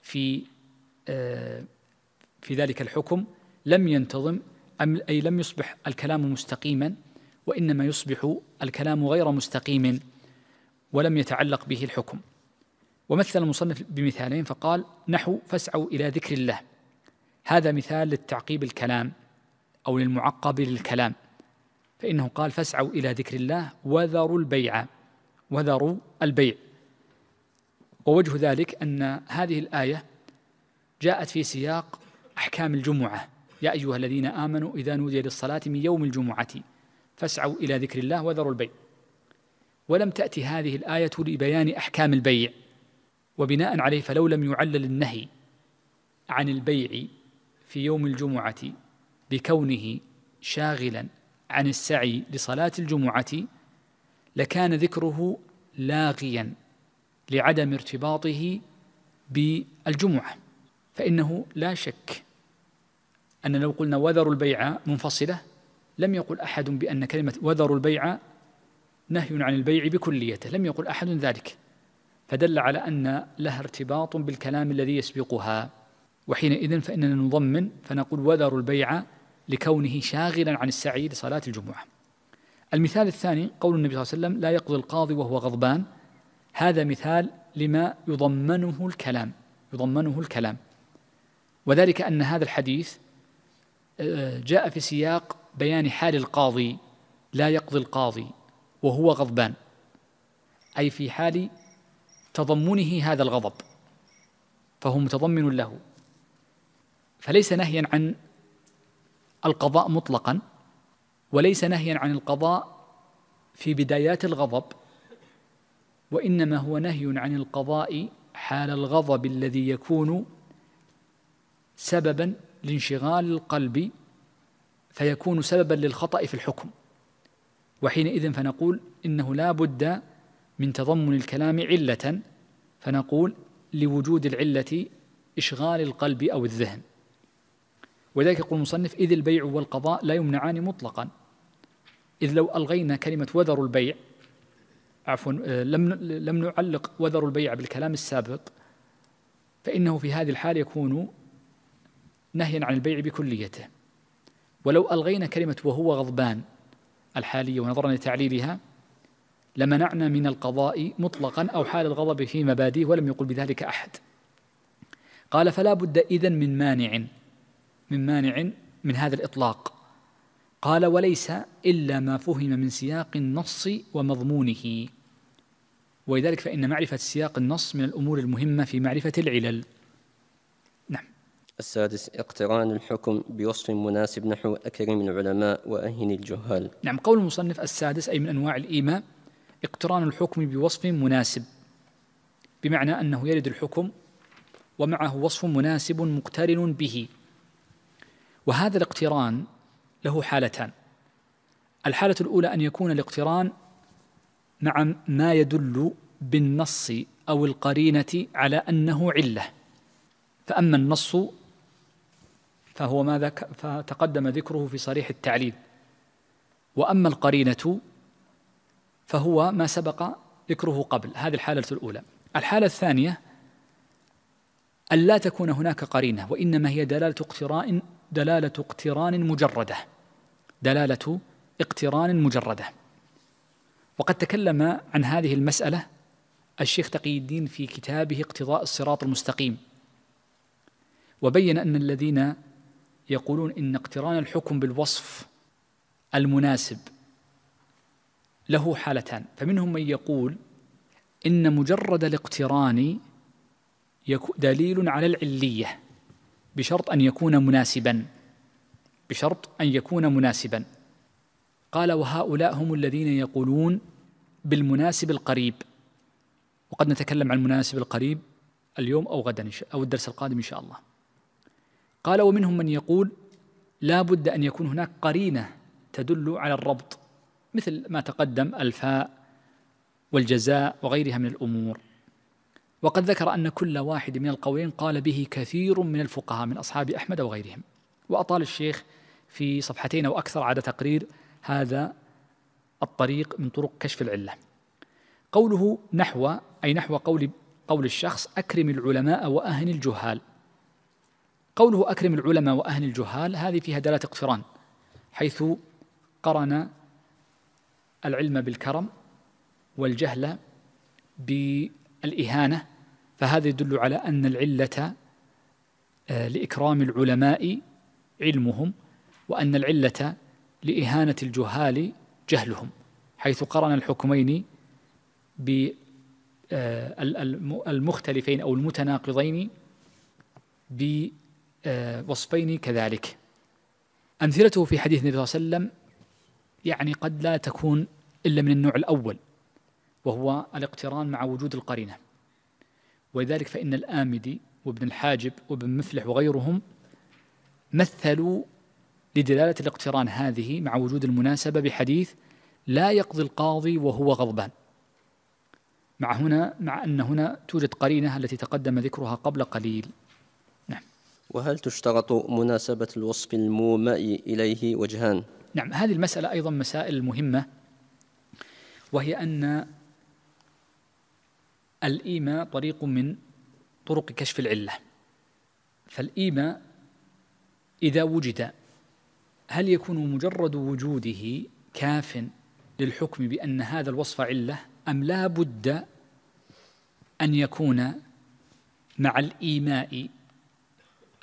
في آه، في ذلك الحكم لم ينتظم أم أي لم يصبح الكلام مستقيما وإنما يصبح الكلام غير مستقيم ولم يتعلق به الحكم ومثل المصنف بمثالين فقال نحو فاسعوا إلى ذكر الله هذا مثال للتعقيب الكلام أو للمعقب للكلام فإنه قال فاسعوا إلى ذكر الله وذروا البيع وذروا البيع ووجه ذلك أن هذه الآية جاءت في سياق أحكام الجمعة يا أيها الذين آمنوا إذا نودي للصلاة من يوم الجمعة فاسعوا إلى ذكر الله وذروا البيع ولم تأتي هذه الآية لبيان أحكام البيع وبناء عليه فلو لم يعلل النهي عن البيع في يوم الجمعة بكونه شاغلا عن السعي لصلاة الجمعة لكان ذكره لاغيا لعدم ارتباطه بالجمعة فإنه لا شك أن لو قلنا وذروا البيع منفصلة لم يقل أحد بأن كلمة وذروا البيع نهي عن البيع بكليته لم يقل أحد ذلك فدل على أن لها ارتباط بالكلام الذي يسبقها وحينئذ فإننا نضمن فنقول وذروا البيع لكونه شاغلا عن السعي لصلاة الجمعة المثال الثاني قول النبي صلى الله عليه وسلم لا يقضي القاضي وهو غضبان هذا مثال لما يضمنه الكلام يضمنه الكلام وذلك أن هذا الحديث جاء في سياق بيان حال القاضي لا يقضي القاضي وهو غضبان أي في حال تضمنه هذا الغضب فهو متضمن له فليس نهيا عن القضاء مطلقا وليس نهيا عن القضاء في بدايات الغضب وانما هو نهي عن القضاء حال الغضب الذي يكون سببا لانشغال القلب فيكون سببا للخطأ في الحكم وحينئذ فنقول إنه لا بد من تضمن الكلام علة فنقول لوجود العلة إشغال القلب أو الذهن وذلك يقول المصنف إذ البيع والقضاء لا يمنعان مطلقا إذ لو ألغينا كلمة وذر البيع عفوا لم لم نعلق وذر البيع بالكلام السابق فإنه في هذه الحال يكون نهيا عن البيع بكليته ولو ألغينا كلمة وهو غضبان الحالية ونظرا لتعليلها لمنعنا من القضاء مطلقا أو حال الغضب في مبادئه ولم يقل بذلك أحد قال فلا بد إذن من مانع من مانع من هذا الإطلاق قال وليس إلا ما فهم من سياق النص ومضمونه ولذلك فإن معرفة سياق النص من الأمور المهمة في معرفة العلل السادس اقتران الحكم بوصف مناسب نحو أكرم العلماء وأهن الجهال نعم قول المصنف السادس أي من أنواع الإيماء اقتران الحكم بوصف مناسب بمعنى أنه يرد الحكم ومعه وصف مناسب مقترن به وهذا الاقتران له حالتان الحالة الأولى أن يكون الاقتران مع ما يدل بالنص أو القرينة على أنه علة فأما النص فهو ما ذك فتقدم ذكره في صريح التعليل وأما القرينة فهو ما سبق ذكره قبل هذه الحالة الأولى الحالة الثانية أن لا تكون هناك قرينة وإنما هي دلالة اقتران دلالة اقتران مجردة دلالة اقتران مجردة وقد تكلم عن هذه المسألة الشيخ تقي الدين في كتابه اقتضاء الصراط المستقيم وبين أن الذين يقولون إن اقتران الحكم بالوصف المناسب له حالتان فمنهم من يقول إن مجرد الاقتران دليل على العلية بشرط أن يكون مناسبا بشرط أن يكون مناسبا قال وهؤلاء هم الذين يقولون بالمناسب القريب وقد نتكلم عن المناسب القريب اليوم أو غدا أو الدرس القادم إن شاء الله قال ومنهم من يقول لا بد أن يكون هناك قرينة تدل على الربط مثل ما تقدم الفاء والجزاء وغيرها من الأمور وقد ذكر أن كل واحد من القولين قال به كثير من الفقهاء من أصحاب أحمد وغيرهم وأطال الشيخ في صفحتين أو أكثر على تقرير هذا الطريق من طرق كشف العلة قوله نحو أي نحو قول قول الشخص أكرم العلماء وأهن الجهال قوله أكرم العلماء وأهل الجهال هذه فيها دلالة اقتران حيث قرن العلم بالكرم والجهل بالإهانة فهذا يدل على أن العلة آه، لإكرام العلماء علمهم وأن العلة لإهانة الجهال جهلهم حيث قرن الحكمين بالمختلفين آه، أو المتناقضين وصفين كذلك أمثلته في حديث النبي صلى الله عليه وسلم يعني قد لا تكون إلا من النوع الأول وهو الاقتران مع وجود القرينة ولذلك فإن الآمدي وابن الحاجب وابن مفلح وغيرهم مثلوا لدلالة الاقتران هذه مع وجود المناسبة بحديث لا يقضي القاضي وهو غضبان مع هنا مع أن هنا توجد قرينة التي تقدم ذكرها قبل قليل وهل تشترط مناسبة الوصف المومأ إليه وجهان؟ نعم هذه المسألة أيضا مسائل مهمة وهي أن الإيماء طريق من طرق كشف العلة فالإيماء إذا وجد هل يكون مجرد وجوده كاف للحكم بأن هذا الوصف علة أم لا بد أن يكون مع الإيماء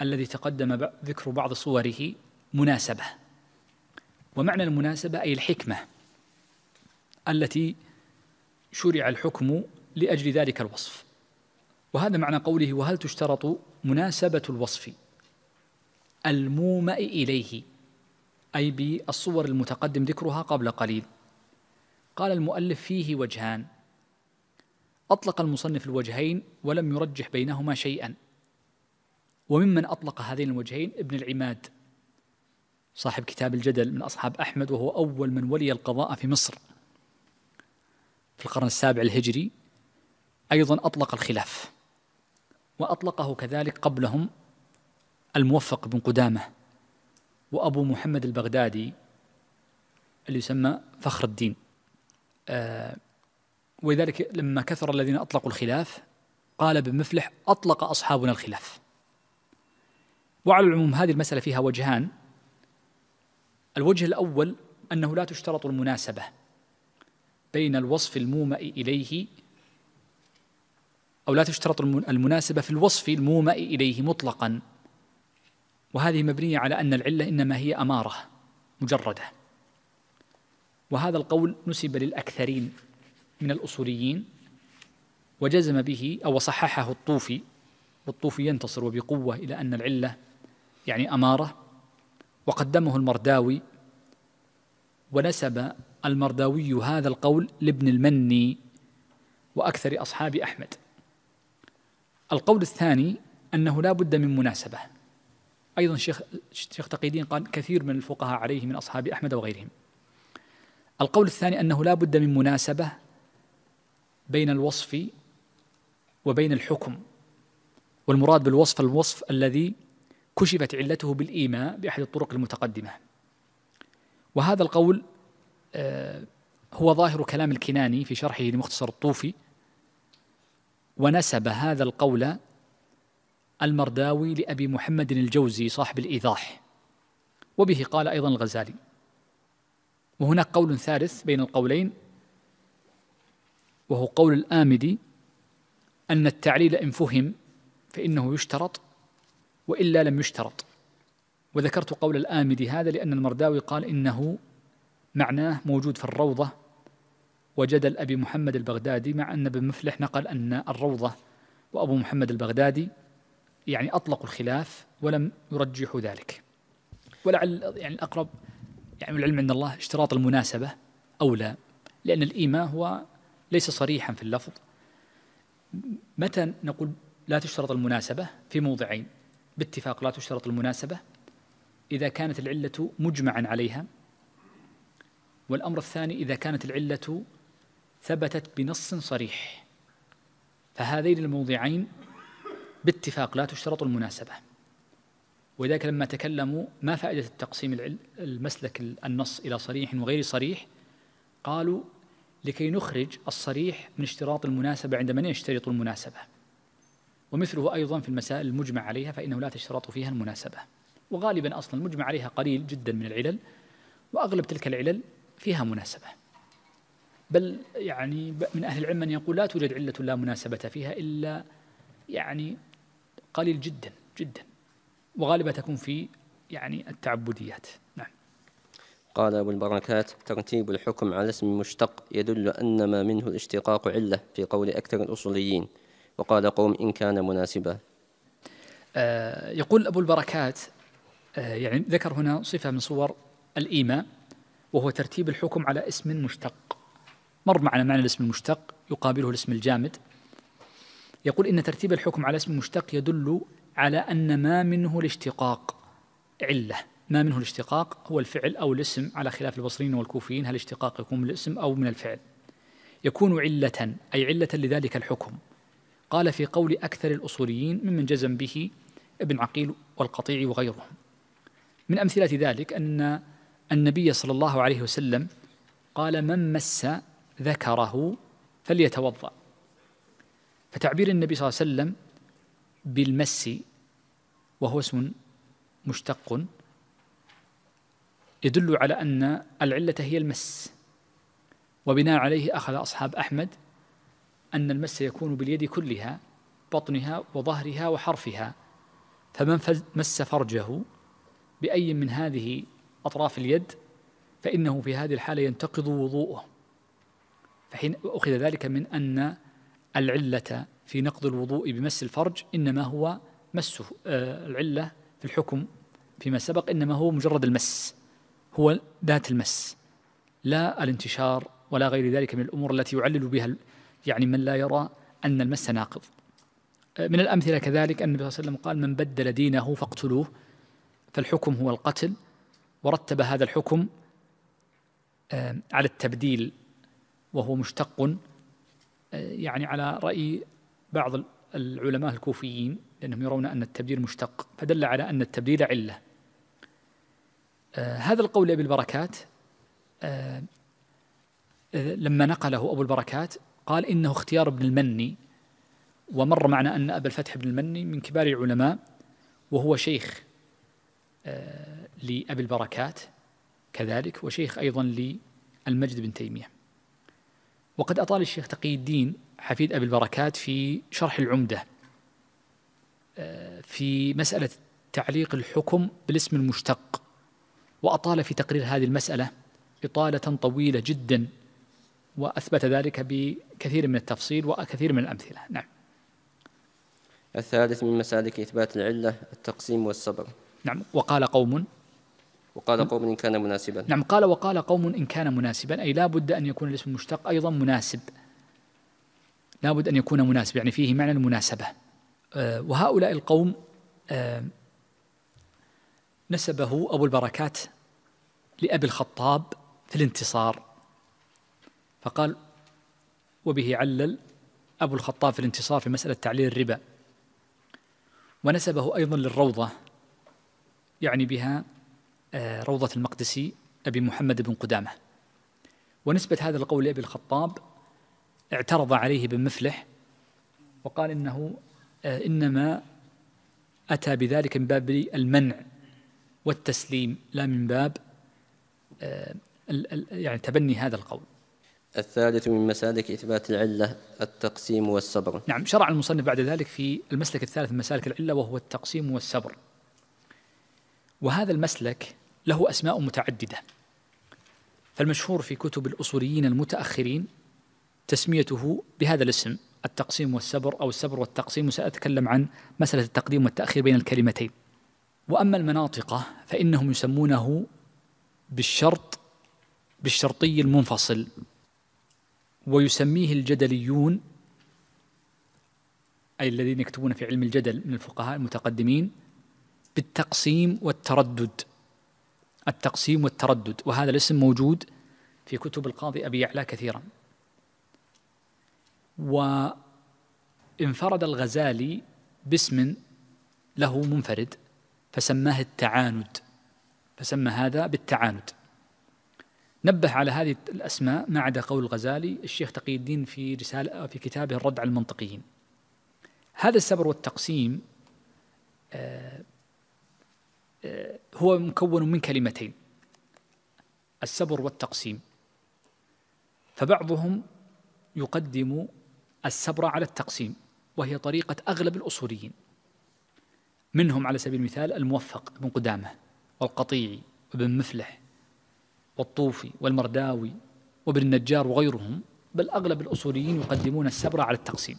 الذي تقدم ذكر بعض صوره مناسبة ومعنى المناسبة أي الحكمة التي شرع الحكم لأجل ذلك الوصف وهذا معنى قوله وهل تشترط مناسبة الوصف المومئ إليه أي بالصور المتقدم ذكرها قبل قليل قال المؤلف فيه وجهان أطلق المصنف الوجهين ولم يرجح بينهما شيئا وممن أطلق هذين الوجهين ابن العماد صاحب كتاب الجدل من أصحاب أحمد وهو أول من ولي القضاء في مصر في القرن السابع الهجري أيضا أطلق الخلاف وأطلقه كذلك قبلهم الموفق بن قدامة وأبو محمد البغدادي اللي يسمى فخر الدين آه ولذلك لما كثر الذين أطلقوا الخلاف قال بن مفلح أطلق أصحابنا الخلاف وعلى العموم هذه المسألة فيها وجهان الوجه الأول أنه لا تشترط المناسبة بين الوصف المومأ إليه أو لا تشترط المناسبة في الوصف المومأ إليه مطلقا وهذه مبنية على أن العلة إنما هي أمارة مجردة وهذا القول نسب للأكثرين من الأصوليين وجزم به أو صححه الطوفي والطوفي ينتصر وبقوة إلى أن العلة يعني أمارة وقدمه المرداوي ونسب المرداوي هذا القول لابن المني وأكثر أصحاب أحمد القول الثاني أنه لا بد من مناسبة أيضا شيخ, شيخ تقيدين قال كثير من الفقهاء عليه من أصحاب أحمد وغيرهم القول الثاني أنه لا بد من مناسبة بين الوصف وبين الحكم والمراد بالوصف الوصف الذي كشفت علته بالإيماء بأحد الطرق المتقدمة وهذا القول آه، هو ظاهر كلام الكناني في شرحه لمختصر الطوفي ونسب هذا القول المرداوي لأبي محمد الجوزي صاحب الإيضاح وبه قال أيضا الغزالي وهناك قول ثالث بين القولين وهو قول الآمدي أن التعليل إن فهم فإنه يشترط وإلا لم يشترط وذكرت قول الآمدي هذا لأن المرداوي قال إنه معناه موجود في الروضة وجدل أبي محمد البغدادي مع أن ابن مفلح نقل أن الروضة وأبو محمد البغدادي يعني أطلقوا الخلاف ولم يرجحوا ذلك ولعل يعني الأقرب يعني العلم عند الله اشتراط المناسبة أولى لأن الإيماء هو ليس صريحا في اللفظ متى نقول لا تشترط المناسبة في موضعين باتفاق لا تشترط المناسبة إذا كانت العلة مجمعا عليها والأمر الثاني إذا كانت العلة ثبتت بنص صريح فهذين الموضعين باتفاق لا تشترط المناسبة وذلك لما تكلموا ما فائدة التقسيم المسلك النص إلى صريح وغير صريح قالوا لكي نخرج الصريح من اشتراط المناسبة عندما يشترط المناسبة ومثله أيضا في المسائل المجمع عليها فإنه لا تشترط فيها المناسبة وغالبا أصلا المجمع عليها قليل جدا من العلل وأغلب تلك العلل فيها مناسبة بل يعني من أهل العلم من يقول لا توجد علة لا مناسبة فيها إلا يعني قليل جدا جدا وغالبا تكون في يعني التعبديات نعم قال أبو البركات ترتيب الحكم على اسم مشتق يدل أن ما منه الاشتقاق علة في قول أكثر الأصوليين وقال قوم إن كان مناسبا آه، يقول أبو البركات آه، يعني ذكر هنا صفة من صور الإيماء وهو ترتيب الحكم على اسم مشتق مر معنا معنى الاسم المشتق يقابله الاسم الجامد يقول إن ترتيب الحكم على اسم مشتق يدل على أن ما منه الاشتقاق علة ما منه الاشتقاق هو الفعل أو الاسم على خلاف البصريين والكوفيين هل الاشتقاق يكون من الاسم أو من الفعل يكون علة أي علة لذلك الحكم قال في قول أكثر الأصوليين ممن جزم به ابن عقيل والقطيع وغيرهم من أمثلة ذلك أن النبي صلى الله عليه وسلم قال من مس ذكره فليتوضأ فتعبير النبي صلى الله عليه وسلم بالمس وهو اسم مشتق يدل على أن العلة هي المس وبناء عليه أخذ أصحاب أحمد أن المس يكون باليد كلها بطنها وظهرها وحرفها فمن مس فرجه بأي من هذه أطراف اليد فإنه في هذه الحالة ينتقض وضوءه فحين أخذ ذلك من أن العلة في نقض الوضوء بمس الفرج إنما هو مسه آه، العلة في الحكم فيما سبق إنما هو مجرد المس هو ذات المس لا الانتشار ولا غير ذلك من الأمور التي يعلل بها يعني من لا يرى أن المس ناقض من الأمثلة كذلك أن النبي صلى الله عليه وسلم قال من بدل دينه فاقتلوه فالحكم هو القتل ورتب هذا الحكم آه، على التبديل وهو مشتق آه، يعني على رأي بعض العلماء الكوفيين لأنهم يرون أن التبديل مشتق فدل على أن التبديل علة آه، هذا القول لأبي البركات لما نقله أبو البركات قال إنه اختيار ابن المني ومر معنا أن أبا الفتح بن المني من كبار العلماء وهو شيخ آه، لأبي البركات كذلك وشيخ أيضا للمجد بن تيمية وقد أطال الشيخ تقي الدين حفيد أبي البركات في شرح العمدة آه، في مسألة تعليق الحكم بالاسم المشتق وأطال في تقرير هذه المسألة إطالة طويلة جدا وأثبت ذلك بكثير من التفصيل وكثير من الأمثلة نعم الثالث من مسالك إثبات العلة التقسيم والصبر نعم وقال قوم وقال قوم إن كان مناسبا نعم قال وقال قوم إن كان مناسبا أي لا بد أن يكون الاسم المشتق أيضا مناسب لا بد أن يكون مناسب يعني فيه معنى المناسبة آه، وهؤلاء القوم آه، نسبه أبو البركات لأبي الخطاب في الانتصار فقال وبه علل أبو الخطاب في الانتصار في مسألة تعليل الربا ونسبه أيضا للروضة يعني بها آه، روضة المقدسي أبي محمد بن قدامة ونسبة هذا القول لأبي الخطاب اعترض عليه بن مفلح وقال إنه آه، إنما أتى بذلك من باب المنع والتسليم لا من باب آه، يعني تبني هذا القول الثالث من مسالك إثبات العلة التقسيم والصبر نعم شرع المصنف بعد ذلك في المسلك الثالث من مسالك العلة وهو التقسيم والصبر وهذا المسلك له أسماء متعددة فالمشهور في كتب الأصوليين المتأخرين تسميته بهذا الاسم التقسيم والصبر أو السبر والتقسيم وسأتكلم عن مسألة التقديم والتأخير بين الكلمتين وأما المناطقة فإنهم يسمونه بالشرط بالشرطي المنفصل ويسميه الجدليون أي الذين يكتبون في علم الجدل من الفقهاء المتقدمين بالتقسيم والتردد التقسيم والتردد وهذا الاسم موجود في كتب القاضي أبي يعلى كثيرا وانفرد الغزالي باسم له منفرد فسماه التعاند فسمى هذا بالتعاند نبه على هذه الأسماء ما عدا قول الغزالي الشيخ تقي الدين في رسالة في كتابه الرد على المنطقيين هذا السبر والتقسيم آه، آه، هو مكون من كلمتين السبر والتقسيم فبعضهم يقدم السبر على التقسيم وهي طريقة أغلب الأصوليين منهم على سبيل المثال الموفق بن قدامة والقطيعي وابن مفلح والطوفي والمرداوي وابن النجار وغيرهم بل أغلب الأصوليين يقدمون السبرة على التقسيم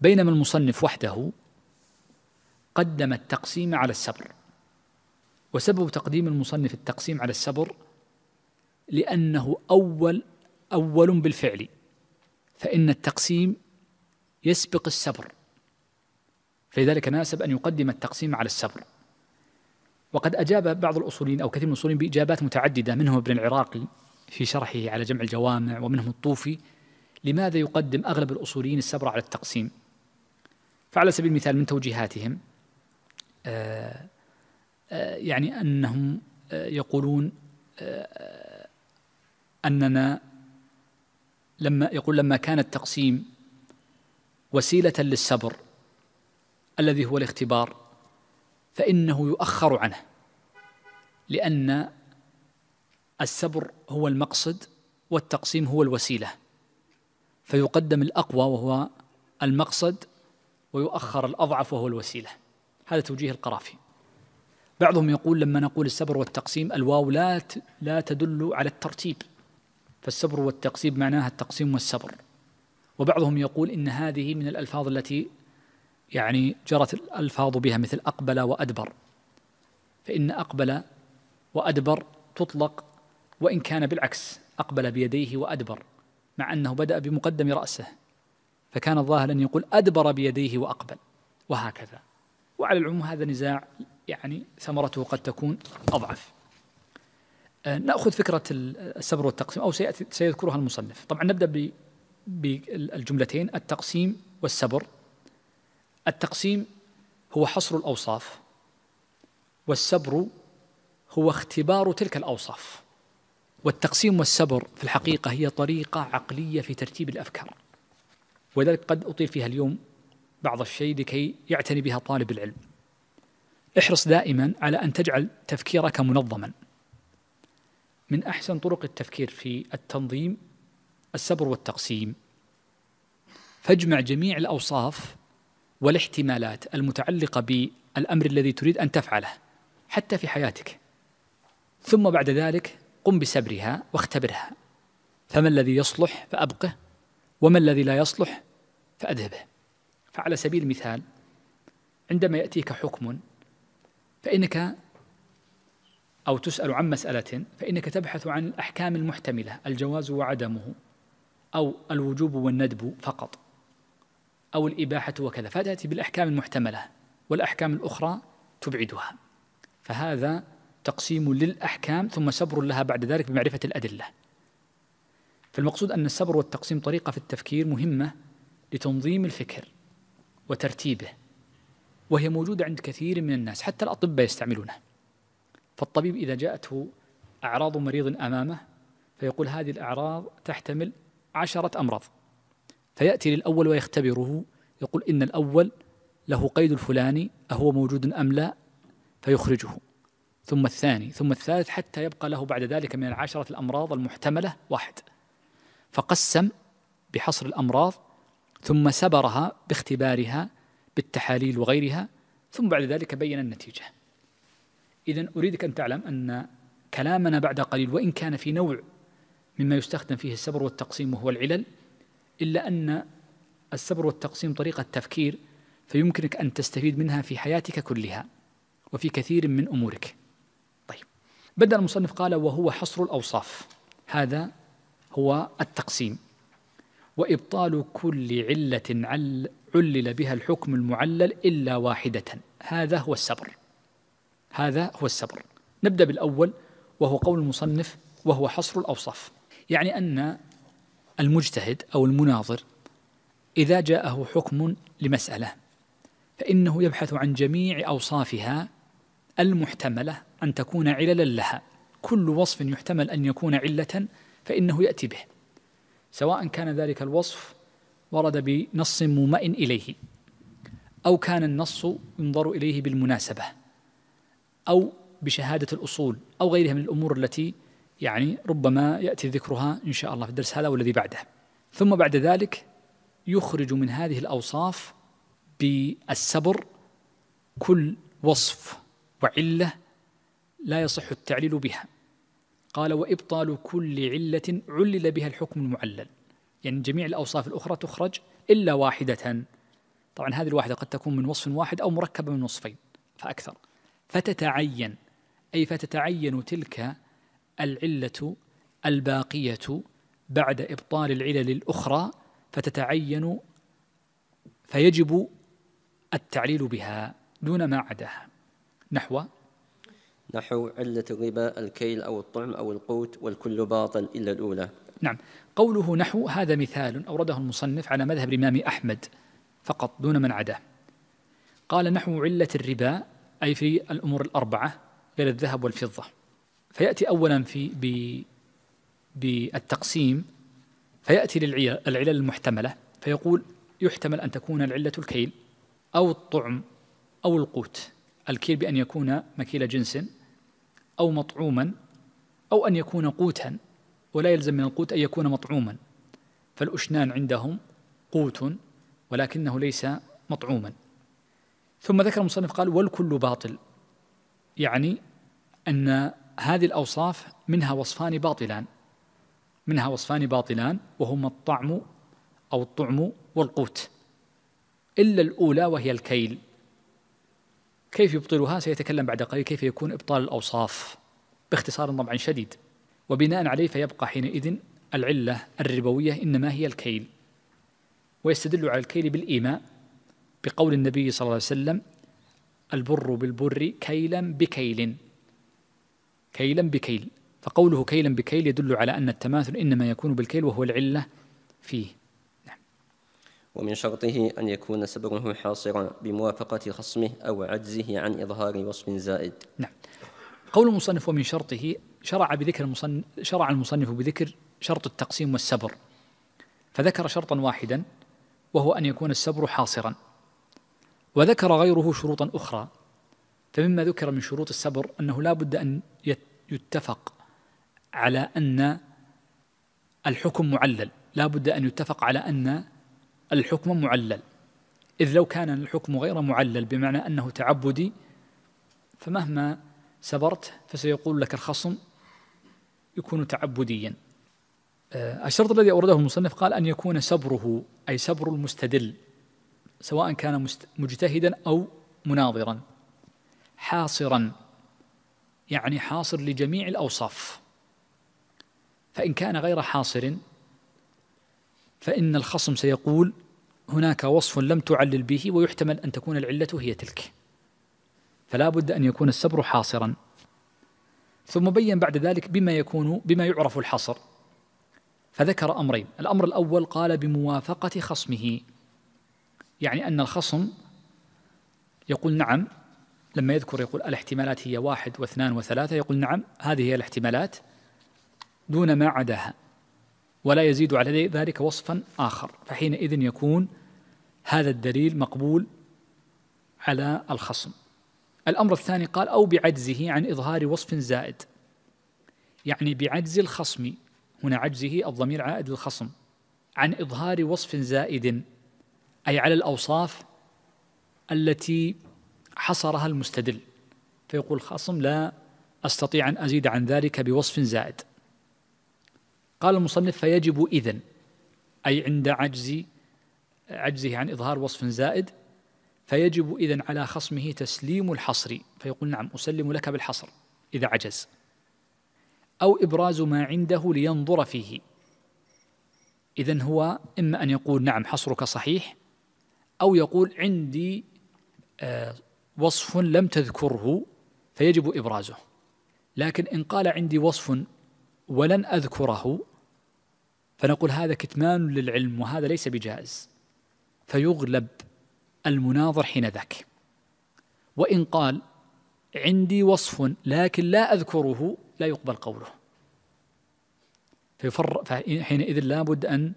بينما المصنف وحده قدم التقسيم على السبر وسبب تقديم المصنف التقسيم على السبر لأنه أول أول بالفعل فإن التقسيم يسبق السبر فلذلك ناسب أن يقدم التقسيم على السبر وقد أجاب بعض الأصوليين أو كثير من الأصوليين بإجابات متعددة منهم ابن العراقي في شرحه على جمع الجوامع ومنهم الطوفي لماذا يقدم أغلب الأصوليين السبرة على التقسيم فعلى سبيل المثال من توجيهاتهم آآ آه، آآ آه، يعني أنهم آه، يقولون أننا لما يقول لما كان التقسيم وسيلة للسبر الذي هو الاختبار فإنه يؤخر عنه لأن السبر هو المقصد والتقسيم هو الوسيلة فيقدم الأقوى وهو المقصد ويؤخر الأضعف وهو الوسيلة هذا توجيه القرافي بعضهم يقول لما نقول السبر والتقسيم الواو لا لا تدل على الترتيب فالسبر والتقسيم معناها التقسيم والسبر وبعضهم يقول ان هذه من الالفاظ التي يعني جرت الألفاظ بها مثل أقبل وأدبر فإن أقبل وأدبر تطلق وإن كان بالعكس أقبل بيديه وأدبر مع أنه بدأ بمقدم رأسه فكان الظاهر أن يقول أدبر بيديه وأقبل وهكذا وعلى العموم هذا نزاع يعني ثمرته قد تكون أضعف آه، نأخذ فكرة السبر والتقسيم أو سيأتي سيذكرها المصنف طبعا نبدأ بالجملتين التقسيم والسبر التقسيم هو حصر الأوصاف والسبر هو اختبار تلك الأوصاف والتقسيم والسبر في الحقيقة هي طريقة عقلية في ترتيب الأفكار ولذلك قد أطيل فيها اليوم بعض الشيء لكي يعتني بها طالب العلم احرص دائما على أن تجعل تفكيرك منظما من أحسن طرق التفكير في التنظيم السبر والتقسيم فاجمع جميع الأوصاف والاحتمالات المتعلقة بالأمر الذي تريد أن تفعله حتى في حياتك ثم بعد ذلك قم بسبرها واختبرها فما الذي يصلح فأبقه وما الذي لا يصلح فأذهبه فعلى سبيل المثال عندما يأتيك حكم فإنك أو تسأل عن مسألة فإنك تبحث عن الأحكام المحتملة الجواز وعدمه أو الوجوب والندب فقط أو الإباحة وكذا فتأتي بالأحكام المحتملة والأحكام الأخرى تبعدها فهذا تقسيم للأحكام ثم سبر لها بعد ذلك بمعرفة الأدلة فالمقصود أن السبر والتقسيم طريقة في التفكير مهمة لتنظيم الفكر وترتيبه وهي موجودة عند كثير من الناس حتى الأطباء يستعملونها فالطبيب إذا جاءته أعراض مريض أمامه فيقول هذه الأعراض تحتمل عشرة أمراض فيأتي للأول ويختبره يقول إن الأول له قيد الفلاني أهو موجود أم لا فيخرجه ثم الثاني ثم الثالث حتى يبقى له بعد ذلك من العشرة الأمراض المحتملة واحد فقسم بحصر الأمراض ثم سبرها باختبارها بالتحاليل وغيرها ثم بعد ذلك بين النتيجة إذا أريدك أن تعلم أن كلامنا بعد قليل وإن كان في نوع مما يستخدم فيه السبر والتقسيم وهو العلل إلا أن السبر والتقسيم طريقة تفكير فيمكنك أن تستفيد منها في حياتك كلها وفي كثير من أمورك طيب بدأ المصنف قال وهو حصر الأوصاف هذا هو التقسيم وإبطال كل علة عل علل بها الحكم المعلل إلا واحدة هذا هو السبر هذا هو السبر نبدأ بالأول وهو قول المصنف وهو حصر الأوصاف يعني أن المجتهد أو المناظر إذا جاءه حكم لمسألة فإنه يبحث عن جميع أوصافها المحتملة أن تكون عللا لها كل وصف يحتمل أن يكون علة فإنه يأتي به سواء كان ذلك الوصف ورد بنص مومئن إليه أو كان النص ينظر إليه بالمناسبة أو بشهادة الأصول أو غيرها من الأمور التي يعني ربما يأتي ذكرها إن شاء الله في الدرس هذا والذي بعده ثم بعد ذلك يخرج من هذه الأوصاف بالصبر كل وصف وعلة لا يصح التعليل بها قال وإبطال كل علة علل بها الحكم المعلل يعني جميع الأوصاف الأخرى تخرج إلا واحدة طبعا هذه الواحدة قد تكون من وصف واحد أو مركبة من وصفين فأكثر فتتعين أي فتتعين تلك العلة الباقية بعد إبطال العلل الأخرى فتتعين فيجب التعليل بها دون ما عداها نحو نحو علة الربا الكيل أو الطعم أو القوت والكل باطل إلا الأولى نعم قوله نحو هذا مثال أورده المصنف على مذهب الإمام أحمد فقط دون من عداه قال نحو علة الربا أي في الأمور الأربعة غير الذهب والفضة فيأتي أولا في بالتقسيم فيأتي للعلل المحتملة فيقول يحتمل أن تكون العلة الكيل أو الطعم أو القوت الكيل بأن يكون مكيل جنس أو مطعوما أو أن يكون قوتا ولا يلزم من القوت أن يكون مطعوما فالأشنان عندهم قوت ولكنه ليس مطعوما ثم ذكر المصنف قال والكل باطل يعني أن هذه الأوصاف منها وصفان باطلان منها وصفان باطلان وهما الطعم أو الطعم والقوت إلا الأولى وهي الكيل كيف يبطلها سيتكلم بعد قليل كيف يكون إبطال الأوصاف باختصار طبعا شديد وبناء عليه فيبقى حينئذ العلة الربوية إنما هي الكيل ويستدل على الكيل بالإيماء بقول النبي صلى الله عليه وسلم البر بالبر كيلا بكيل كيلا بكيل فقوله كيلا بكيل يدل على أن التماثل إنما يكون بالكيل وهو العلة فيه نعم. ومن شرطه أن يكون سبره حاصرا بموافقة خصمه أو عجزه عن إظهار وصف زائد نعم قول المصنف ومن شرطه شرع بذكر المصنف شرع المصنف بذكر شرط التقسيم والسبر فذكر شرطا واحدا وهو أن يكون السبر حاصرا وذكر غيره شروطا أخرى فمما ذكر من شروط الصبر أنه لا بد أن يتفق على أن الحكم معلل لا بد أن يتفق على أن الحكم معلل إذ لو كان الحكم غير معلل بمعنى أنه تعبدي فمهما صبرت فسيقول لك الخصم يكون تعبديا آه، الشرط الذي أورده المصنف قال أن يكون صبره أي صبر المستدل سواء كان مجتهدا أو مناظرا حاصرا يعني حاصر لجميع الأوصاف فإن كان غير حاصر فإن الخصم سيقول هناك وصف لم تعلل به ويحتمل أن تكون العلة هي تلك فلا بد أن يكون السبر حاصرا ثم بين بعد ذلك بما يكون بما يعرف الحصر فذكر أمرين الأمر الأول قال بموافقة خصمه يعني أن الخصم يقول نعم لما يذكر يقول الاحتمالات هي واحد واثنان وثلاثة يقول نعم هذه هي الاحتمالات دون ما عداها ولا يزيد على ذلك وصفا آخر فحينئذ يكون هذا الدليل مقبول على الخصم الأمر الثاني قال أو بعجزه عن إظهار وصف زائد يعني بعجز الخصم هنا عجزه الضمير عائد للخصم عن إظهار وصف زائد أي على الأوصاف التي حصرها المستدل فيقول خاصم لا أستطيع أن أزيد عن ذلك بوصف زائد قال المصنف فيجب إذن أي عند عجز عجزه عن إظهار وصف زائد فيجب إذن على خصمه تسليم الحصر فيقول نعم أسلم لك بالحصر إذا عجز أو إبراز ما عنده لينظر فيه إذا هو إما أن يقول نعم حصرك صحيح أو يقول عندي آه، وصف لم تذكره فيجب إبرازه لكن إن قال عندي وصف ولن أذكره فنقول هذا كتمان للعلم وهذا ليس بجائز فيغلب المناظر حين ذاك وإن قال عندي وصف لكن لا أذكره لا يقبل قوله فيفر فحينئذ لا بد أن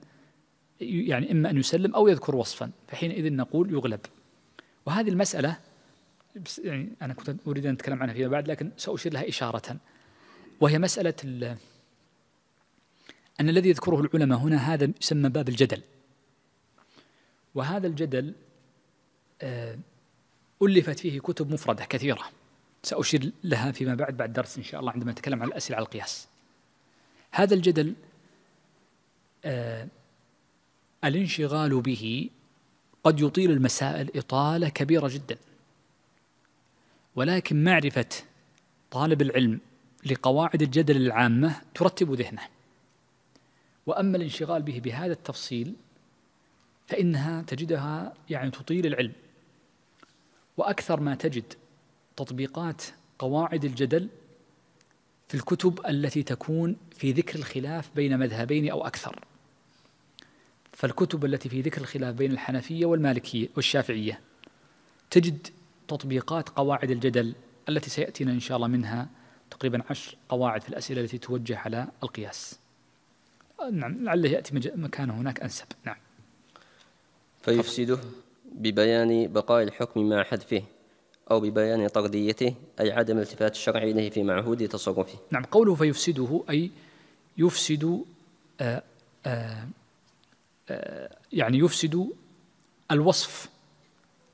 يعني إما أن يسلم أو يذكر وصفا فحينئذ نقول يغلب وهذه المسألة بس يعني انا كنت اريد ان اتكلم عنها فيما بعد لكن ساشير لها اشاره وهي مساله ان الذي يذكره العلماء هنا هذا يسمى باب الجدل وهذا الجدل آه، ألفت فيه كتب مفردة كثيرة سأشير لها فيما بعد بعد درس إن شاء الله عندما نتكلم عن الأسئلة على القياس هذا الجدل آه، الانشغال به قد يطيل المسائل إطالة كبيرة جدا ولكن معرفة طالب العلم لقواعد الجدل العامة ترتب ذهنه وأما الانشغال به بهذا التفصيل فإنها تجدها يعني تطيل العلم وأكثر ما تجد تطبيقات قواعد الجدل في الكتب التي تكون في ذكر الخلاف بين مذهبين أو أكثر فالكتب التي في ذكر الخلاف بين الحنفية والمالكية والشافعية تجد تطبيقات قواعد الجدل التي سيأتينا إن شاء الله منها تقريبا عشر قواعد في الأسئلة التي توجه على القياس نعم لعله يأتي مكانه هناك أنسب نعم فيفسده ببيان بقاء الحكم مع حذفه أو ببيان طرديته أي عدم التفات الشرع إليه في معهود تصرفه نعم قوله فيفسده أي يفسد آآ آه، آآ آه، آه، يعني يفسد الوصف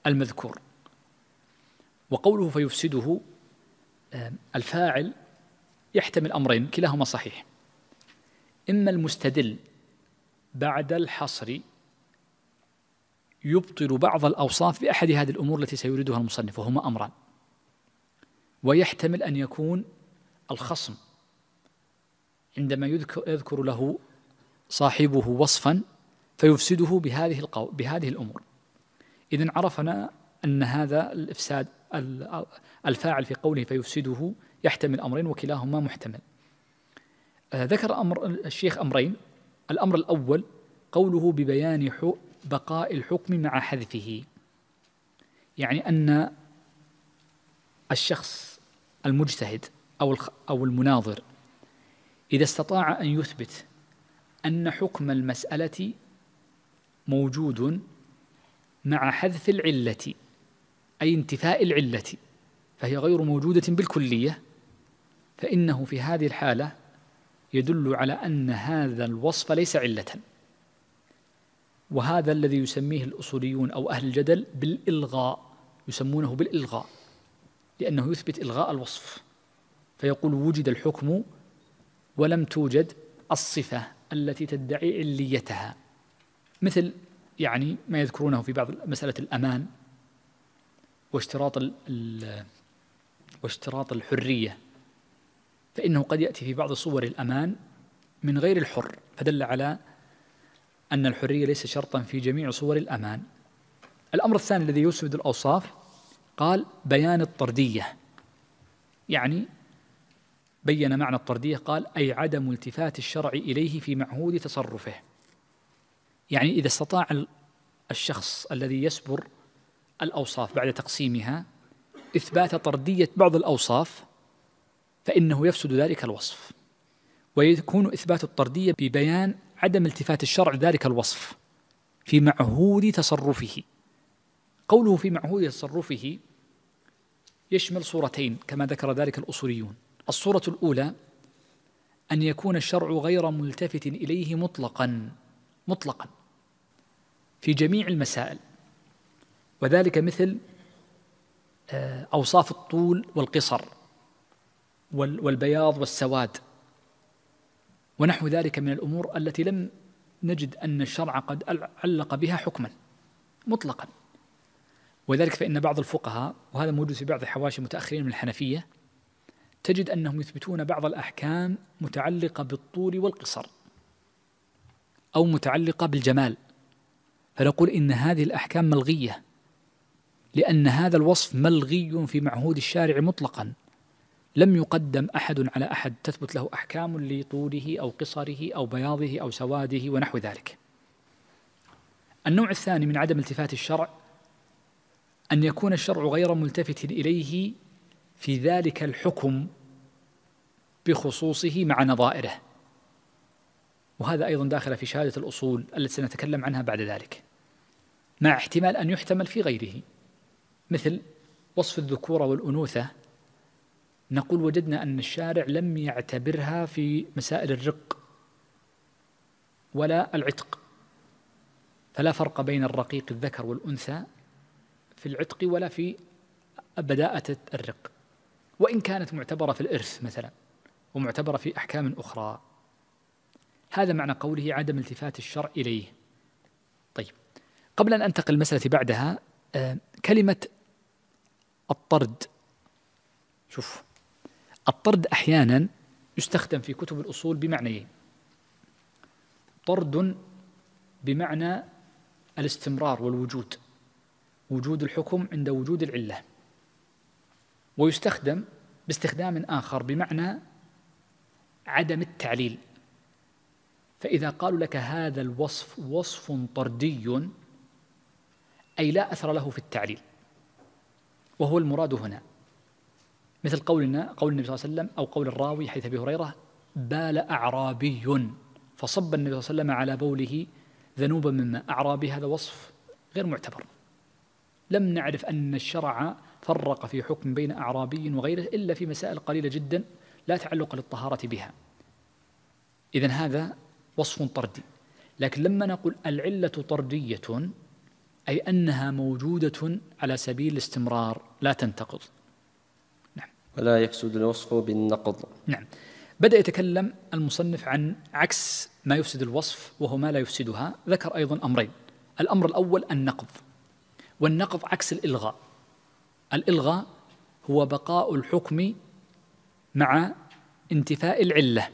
المذكور وقوله فيفسده الفاعل يحتمل أمرين كلاهما صحيح إما المستدل بعد الحصر يبطل بعض الأوصاف بأحد هذه الأمور التي سيريدها المصنف وهما أمران ويحتمل أن يكون الخصم عندما يذكر, يذكر له صاحبه وصفا فيفسده بهذه القو... بهذه الأمور إذا عرفنا أن هذا الإفساد الفاعل في قوله فيفسده يحتمل أمرين وكلاهما محتمل آه، ذكر أمر الشيخ أمرين الأمر الأول قوله ببيان بقاء الحكم مع حذفه يعني أن الشخص المجتهد أو أو المناظر إذا استطاع أن يثبت أن حكم المسألة موجود مع حذف العلة أي انتفاء العلة فهي غير موجودة بالكلية فإنه في هذه الحالة يدل على أن هذا الوصف ليس علة وهذا الذي يسميه الأصوليون أو أهل الجدل بالإلغاء يسمونه بالإلغاء لأنه يثبت إلغاء الوصف فيقول وجد الحكم ولم توجد الصفة التي تدعي عليتها مثل يعني ما يذكرونه في بعض مسألة الأمان واشتراط ال واشتراط الحرية فإنه قد يأتي في بعض صور الأمان من غير الحر فدل على أن الحرية ليس شرطا في جميع صور الأمان الأمر الثاني الذي يسود الأوصاف قال بيان الطردية يعني بين معنى الطردية قال أي عدم التفات الشرع إليه في معهود تصرفه يعني إذا استطاع الشخص الذي يسبر الأوصاف بعد تقسيمها إثبات طردية بعض الأوصاف فإنه يفسد ذلك الوصف ويكون إثبات الطردية ببيان عدم التفات الشرع ذلك الوصف في معهود تصرفه قوله في معهود تصرفه يشمل صورتين كما ذكر ذلك الأصوليون الصورة الأولى أن يكون الشرع غير ملتفت إليه مطلقا مطلقا في جميع المسائل وذلك مثل آه، أوصاف الطول والقصر والبياض والسواد ونحو ذلك من الأمور التي لم نجد أن الشرع قد علق بها حكما مطلقا وذلك فإن بعض الفقهاء وهذا موجود في بعض حواشي المتأخرين من الحنفية تجد أنهم يثبتون بعض الأحكام متعلقة بالطول والقصر أو متعلقة بالجمال فنقول إن هذه الأحكام ملغية لأن هذا الوصف ملغي في معهود الشارع مطلقا لم يقدم أحد على أحد تثبت له أحكام لطوله أو قصره أو بياضه أو سواده ونحو ذلك النوع الثاني من عدم التفات الشرع أن يكون الشرع غير ملتفت إليه في ذلك الحكم بخصوصه مع نظائره وهذا أيضا داخل في شهادة الأصول التي سنتكلم عنها بعد ذلك مع احتمال أن يحتمل في غيره مثل وصف الذكورة والأنوثة نقول وجدنا أن الشارع لم يعتبرها في مسائل الرق ولا العتق فلا فرق بين الرقيق الذكر والأنثى في العتق ولا في بداءة الرق وإن كانت معتبرة في الإرث مثلا ومعتبرة في أحكام أخرى هذا معنى قوله عدم التفات الشرع إليه طيب قبل أن أنتقل المسألة بعدها آه، كلمة الطرد شوف الطرد أحيانا يستخدم في كتب الأصول بمعنيين طرد بمعنى الاستمرار والوجود وجود الحكم عند وجود العلة ويستخدم باستخدام آخر بمعنى عدم التعليل فإذا قالوا لك هذا الوصف وصف طردي أي لا أثر له في التعليل وهو المراد هنا مثل قولنا قول النبي صلى الله عليه وسلم أو قول الراوي حيث أبي هريرة بال أعرابي فصب النبي صلى الله عليه وسلم على بوله ذنوبا مما أعرابي هذا وصف غير معتبر لم نعرف أن الشرع فرق في حكم بين أعرابي وغيره إلا في مسائل قليلة جدا لا تعلق للطهارة بها إذا هذا وصف طردي لكن لما نقول العلة طردية أي أنها موجودة على سبيل الاستمرار لا تنتقض نعم ولا يفسد الوصف بالنقض نعم بدأ يتكلم المصنف عن عكس ما يفسد الوصف وهو ما لا يفسدها ذكر أيضا أمرين الأمر الأول النقض والنقض عكس الإلغاء الإلغاء هو بقاء الحكم مع انتفاء العلة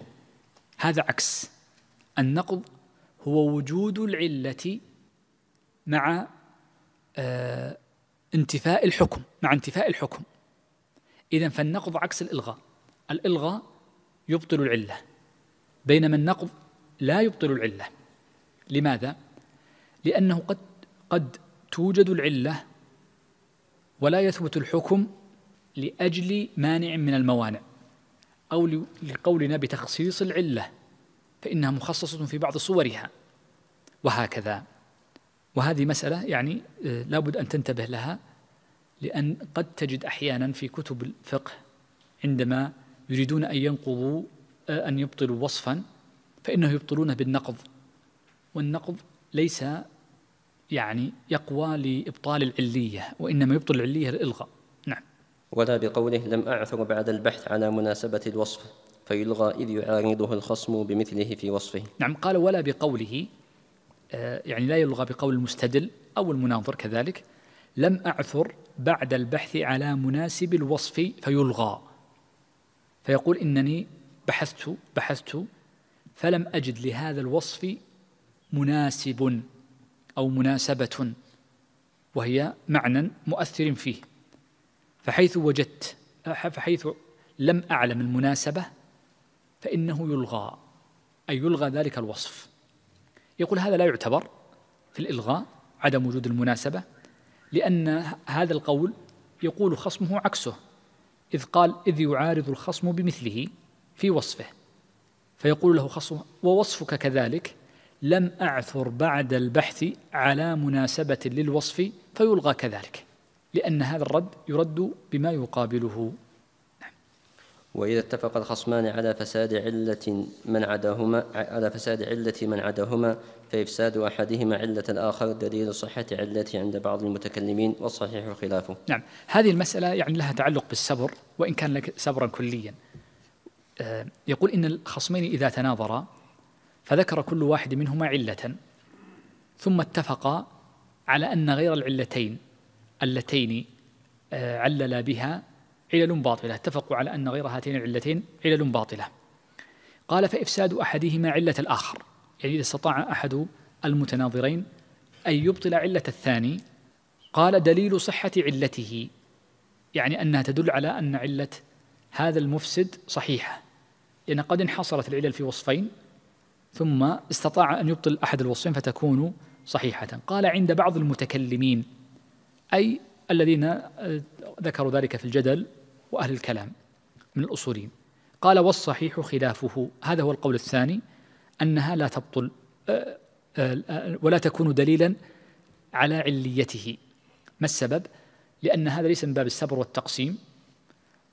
هذا عكس النقض هو وجود العلة مع آه، انتفاء الحكم مع انتفاء الحكم إذا فالنقض عكس الإلغاء الإلغاء يبطل العلة بينما النقض لا يبطل العلة لماذا؟ لأنه قد قد توجد العلة ولا يثبت الحكم لأجل مانع من الموانع أو لقولنا بتخصيص العلة فإنها مخصصة في بعض صورها وهكذا وهذه مسألة يعني آه، لابد أن تنتبه لها لأن قد تجد أحيانا في كتب الفقه عندما يريدون أن ينقضوا آه، أن يبطلوا وصفا فإنه يبطلونه بالنقض والنقض ليس يعني يقوى لإبطال العلية وإنما يبطل العلية الإلغاء نعم ولا بقوله لم أعثر بعد البحث على مناسبة الوصف فيلغى إذ يعارضه الخصم بمثله في وصفه نعم قال ولا بقوله آه، يعني لا يلغى بقول المستدل أو المناظر كذلك لم أعثر بعد البحث على مناسب الوصف فيلغى فيقول إنني بحثت بحثت فلم أجد لهذا الوصف مناسب أو مناسبة وهي معنى مؤثر فيه فحيث وجدت فحيث لم أعلم المناسبة فإنه يلغى أي يلغى ذلك الوصف يقول هذا لا يعتبر في الإلغاء عدم وجود المناسبة لأن هذا القول يقول خصمه عكسه إذ قال إذ يعارض الخصم بمثله في وصفه فيقول له خصمه ووصفك كذلك لم أعثر بعد البحث على مناسبة للوصف فيلغى كذلك لأن هذا الرد يرد بما يقابله وإذا اتفق الخصمان على فساد علة من عداهما على فساد علة من عداهما فإفساد أحدهما علة الآخر دليل صحة علته عند بعض المتكلمين والصحيح خلافه. نعم، هذه المسألة يعني لها تعلق بالصبر وإن كان لك صبرا كليا. آه، يقول إن الخصمين إذا تناظرا فذكر كل واحد منهما علة ثم اتفقا على أن غير العلتين اللتين آه، علل بها علل باطلة اتفقوا على أن غير هاتين العلتين علل باطلة قال فإفساد أحدهما علة الآخر يعني إذا استطاع أحد المتناظرين أن يبطل علة الثاني قال دليل صحة علته يعني أنها تدل على أن علة هذا المفسد صحيحة لأن قد انحصرت العلل في وصفين ثم استطاع أن يبطل أحد الوصفين فتكون صحيحة قال عند بعض المتكلمين أي الذين آه، ذكروا ذلك في الجدل وأهل الكلام من الأصوليين قال والصحيح خلافه هذا هو القول الثاني أنها لا تبطل آه، آه، ولا تكون دليلا على عليته ما السبب؟ لأن هذا ليس من باب السبر والتقسيم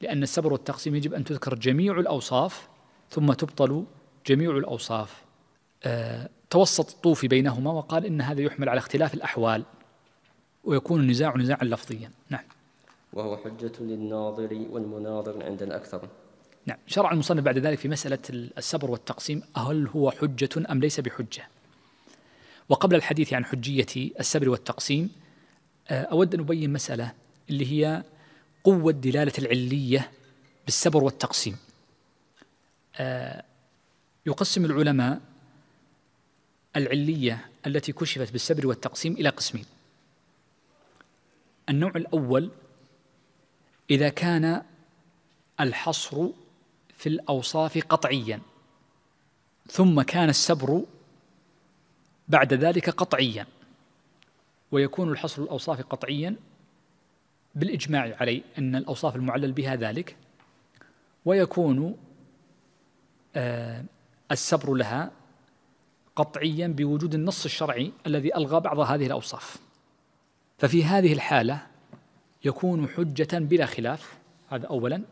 لأن السبر والتقسيم يجب أن تذكر جميع الأوصاف ثم تبطل جميع الأوصاف آه، توسط الطوفي بينهما وقال إن هذا يحمل على اختلاف الأحوال ويكون النزاع نزاعا لفظيا نعم وهو حجة للناظر والمناظر عند الأكثر نعم شرع المصنف بعد ذلك في مسألة السبر والتقسيم هل هو حجة أم ليس بحجة وقبل الحديث عن حجية السبر والتقسيم آه، أود أن أبين مسألة اللي هي قوة دلالة العلية بالسبر والتقسيم آه، يقسم العلماء العلية التي كشفت بالسبر والتقسيم إلى قسمين النوع الأول إذا كان الحصر في الأوصاف قطعيا ثم كان السبر بعد ذلك قطعيا ويكون الحصر الأوصاف قطعيا بالإجماع علي أن الأوصاف المعلل بها ذلك ويكون آه، السبر لها قطعيا بوجود النص الشرعي الذي ألغى بعض هذه الأوصاف ففي هذه الحالة يكون حجة بلا خلاف هذا أولا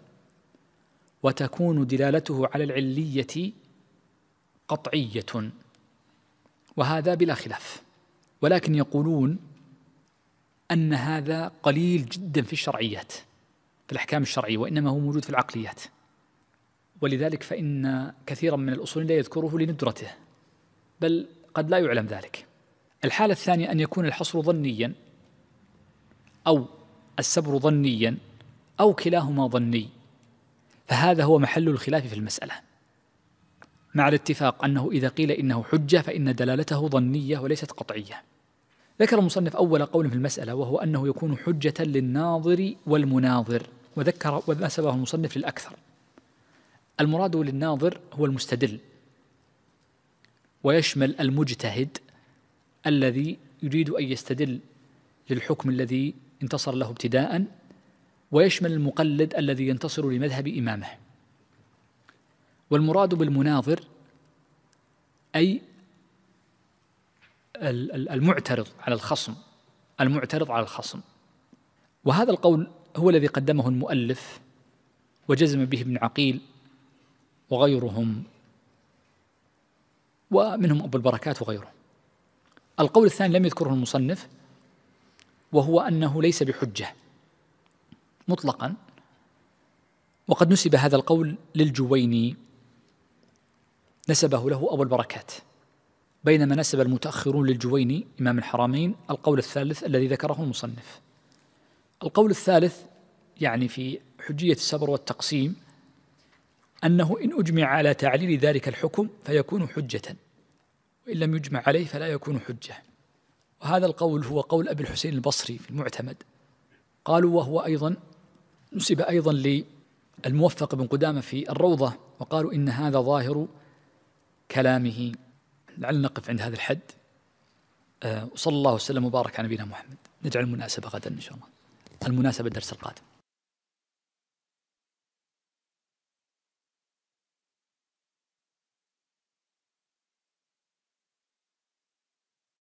وتكون دلالته على العلية قطعية وهذا بلا خلاف ولكن يقولون أن هذا قليل جدا في الشرعيات في الأحكام الشرعية وإنما هو موجود في العقليات ولذلك فإن كثيرا من الأصول لا يذكره لندرته بل قد لا يعلم ذلك الحالة الثانية أن يكون الحصر ظنيا أو السبر ظنيا أو كلاهما ظني فهذا هو محل الخلاف في المسألة مع الاتفاق أنه إذا قيل إنه حجة فإن دلالته ظنية وليست قطعية ذكر المصنف أول قول في المسألة وهو أنه يكون حجة للناظر والمناظر وذكر ونسبه المصنف للأكثر المراد للناظر هو المستدل ويشمل المجتهد الذي يريد أن يستدل للحكم الذي انتصر له ابتداء ويشمل المقلد الذي ينتصر لمذهب إمامه والمراد بالمناظر أي المعترض على الخصم المعترض على الخصم وهذا القول هو الذي قدمه المؤلف وجزم به ابن عقيل وغيرهم ومنهم أبو البركات وغيره القول الثاني لم يذكره المصنف وهو أنه ليس بحجة مطلقا وقد نسب هذا القول للجويني نسبه له أبو البركات بينما نسب المتأخرون للجويني إمام الحرمين القول الثالث الذي ذكره المصنف القول الثالث يعني في حجية السبر والتقسيم أنه إن أجمع على تعليل ذلك الحكم فيكون حجة وإن لم يجمع عليه فلا يكون حجة وهذا القول هو قول أبي الحسين البصري في المعتمد قالوا وهو أيضا نسب أيضا للموفق بن قدامة في الروضة وقالوا إن هذا ظاهر كلامه لعلنا نقف عند هذا الحد آه، وصلى الله وسلم وبارك على نبينا محمد نجعل المناسبة غدا إن شاء الله المناسبة الدرس القادم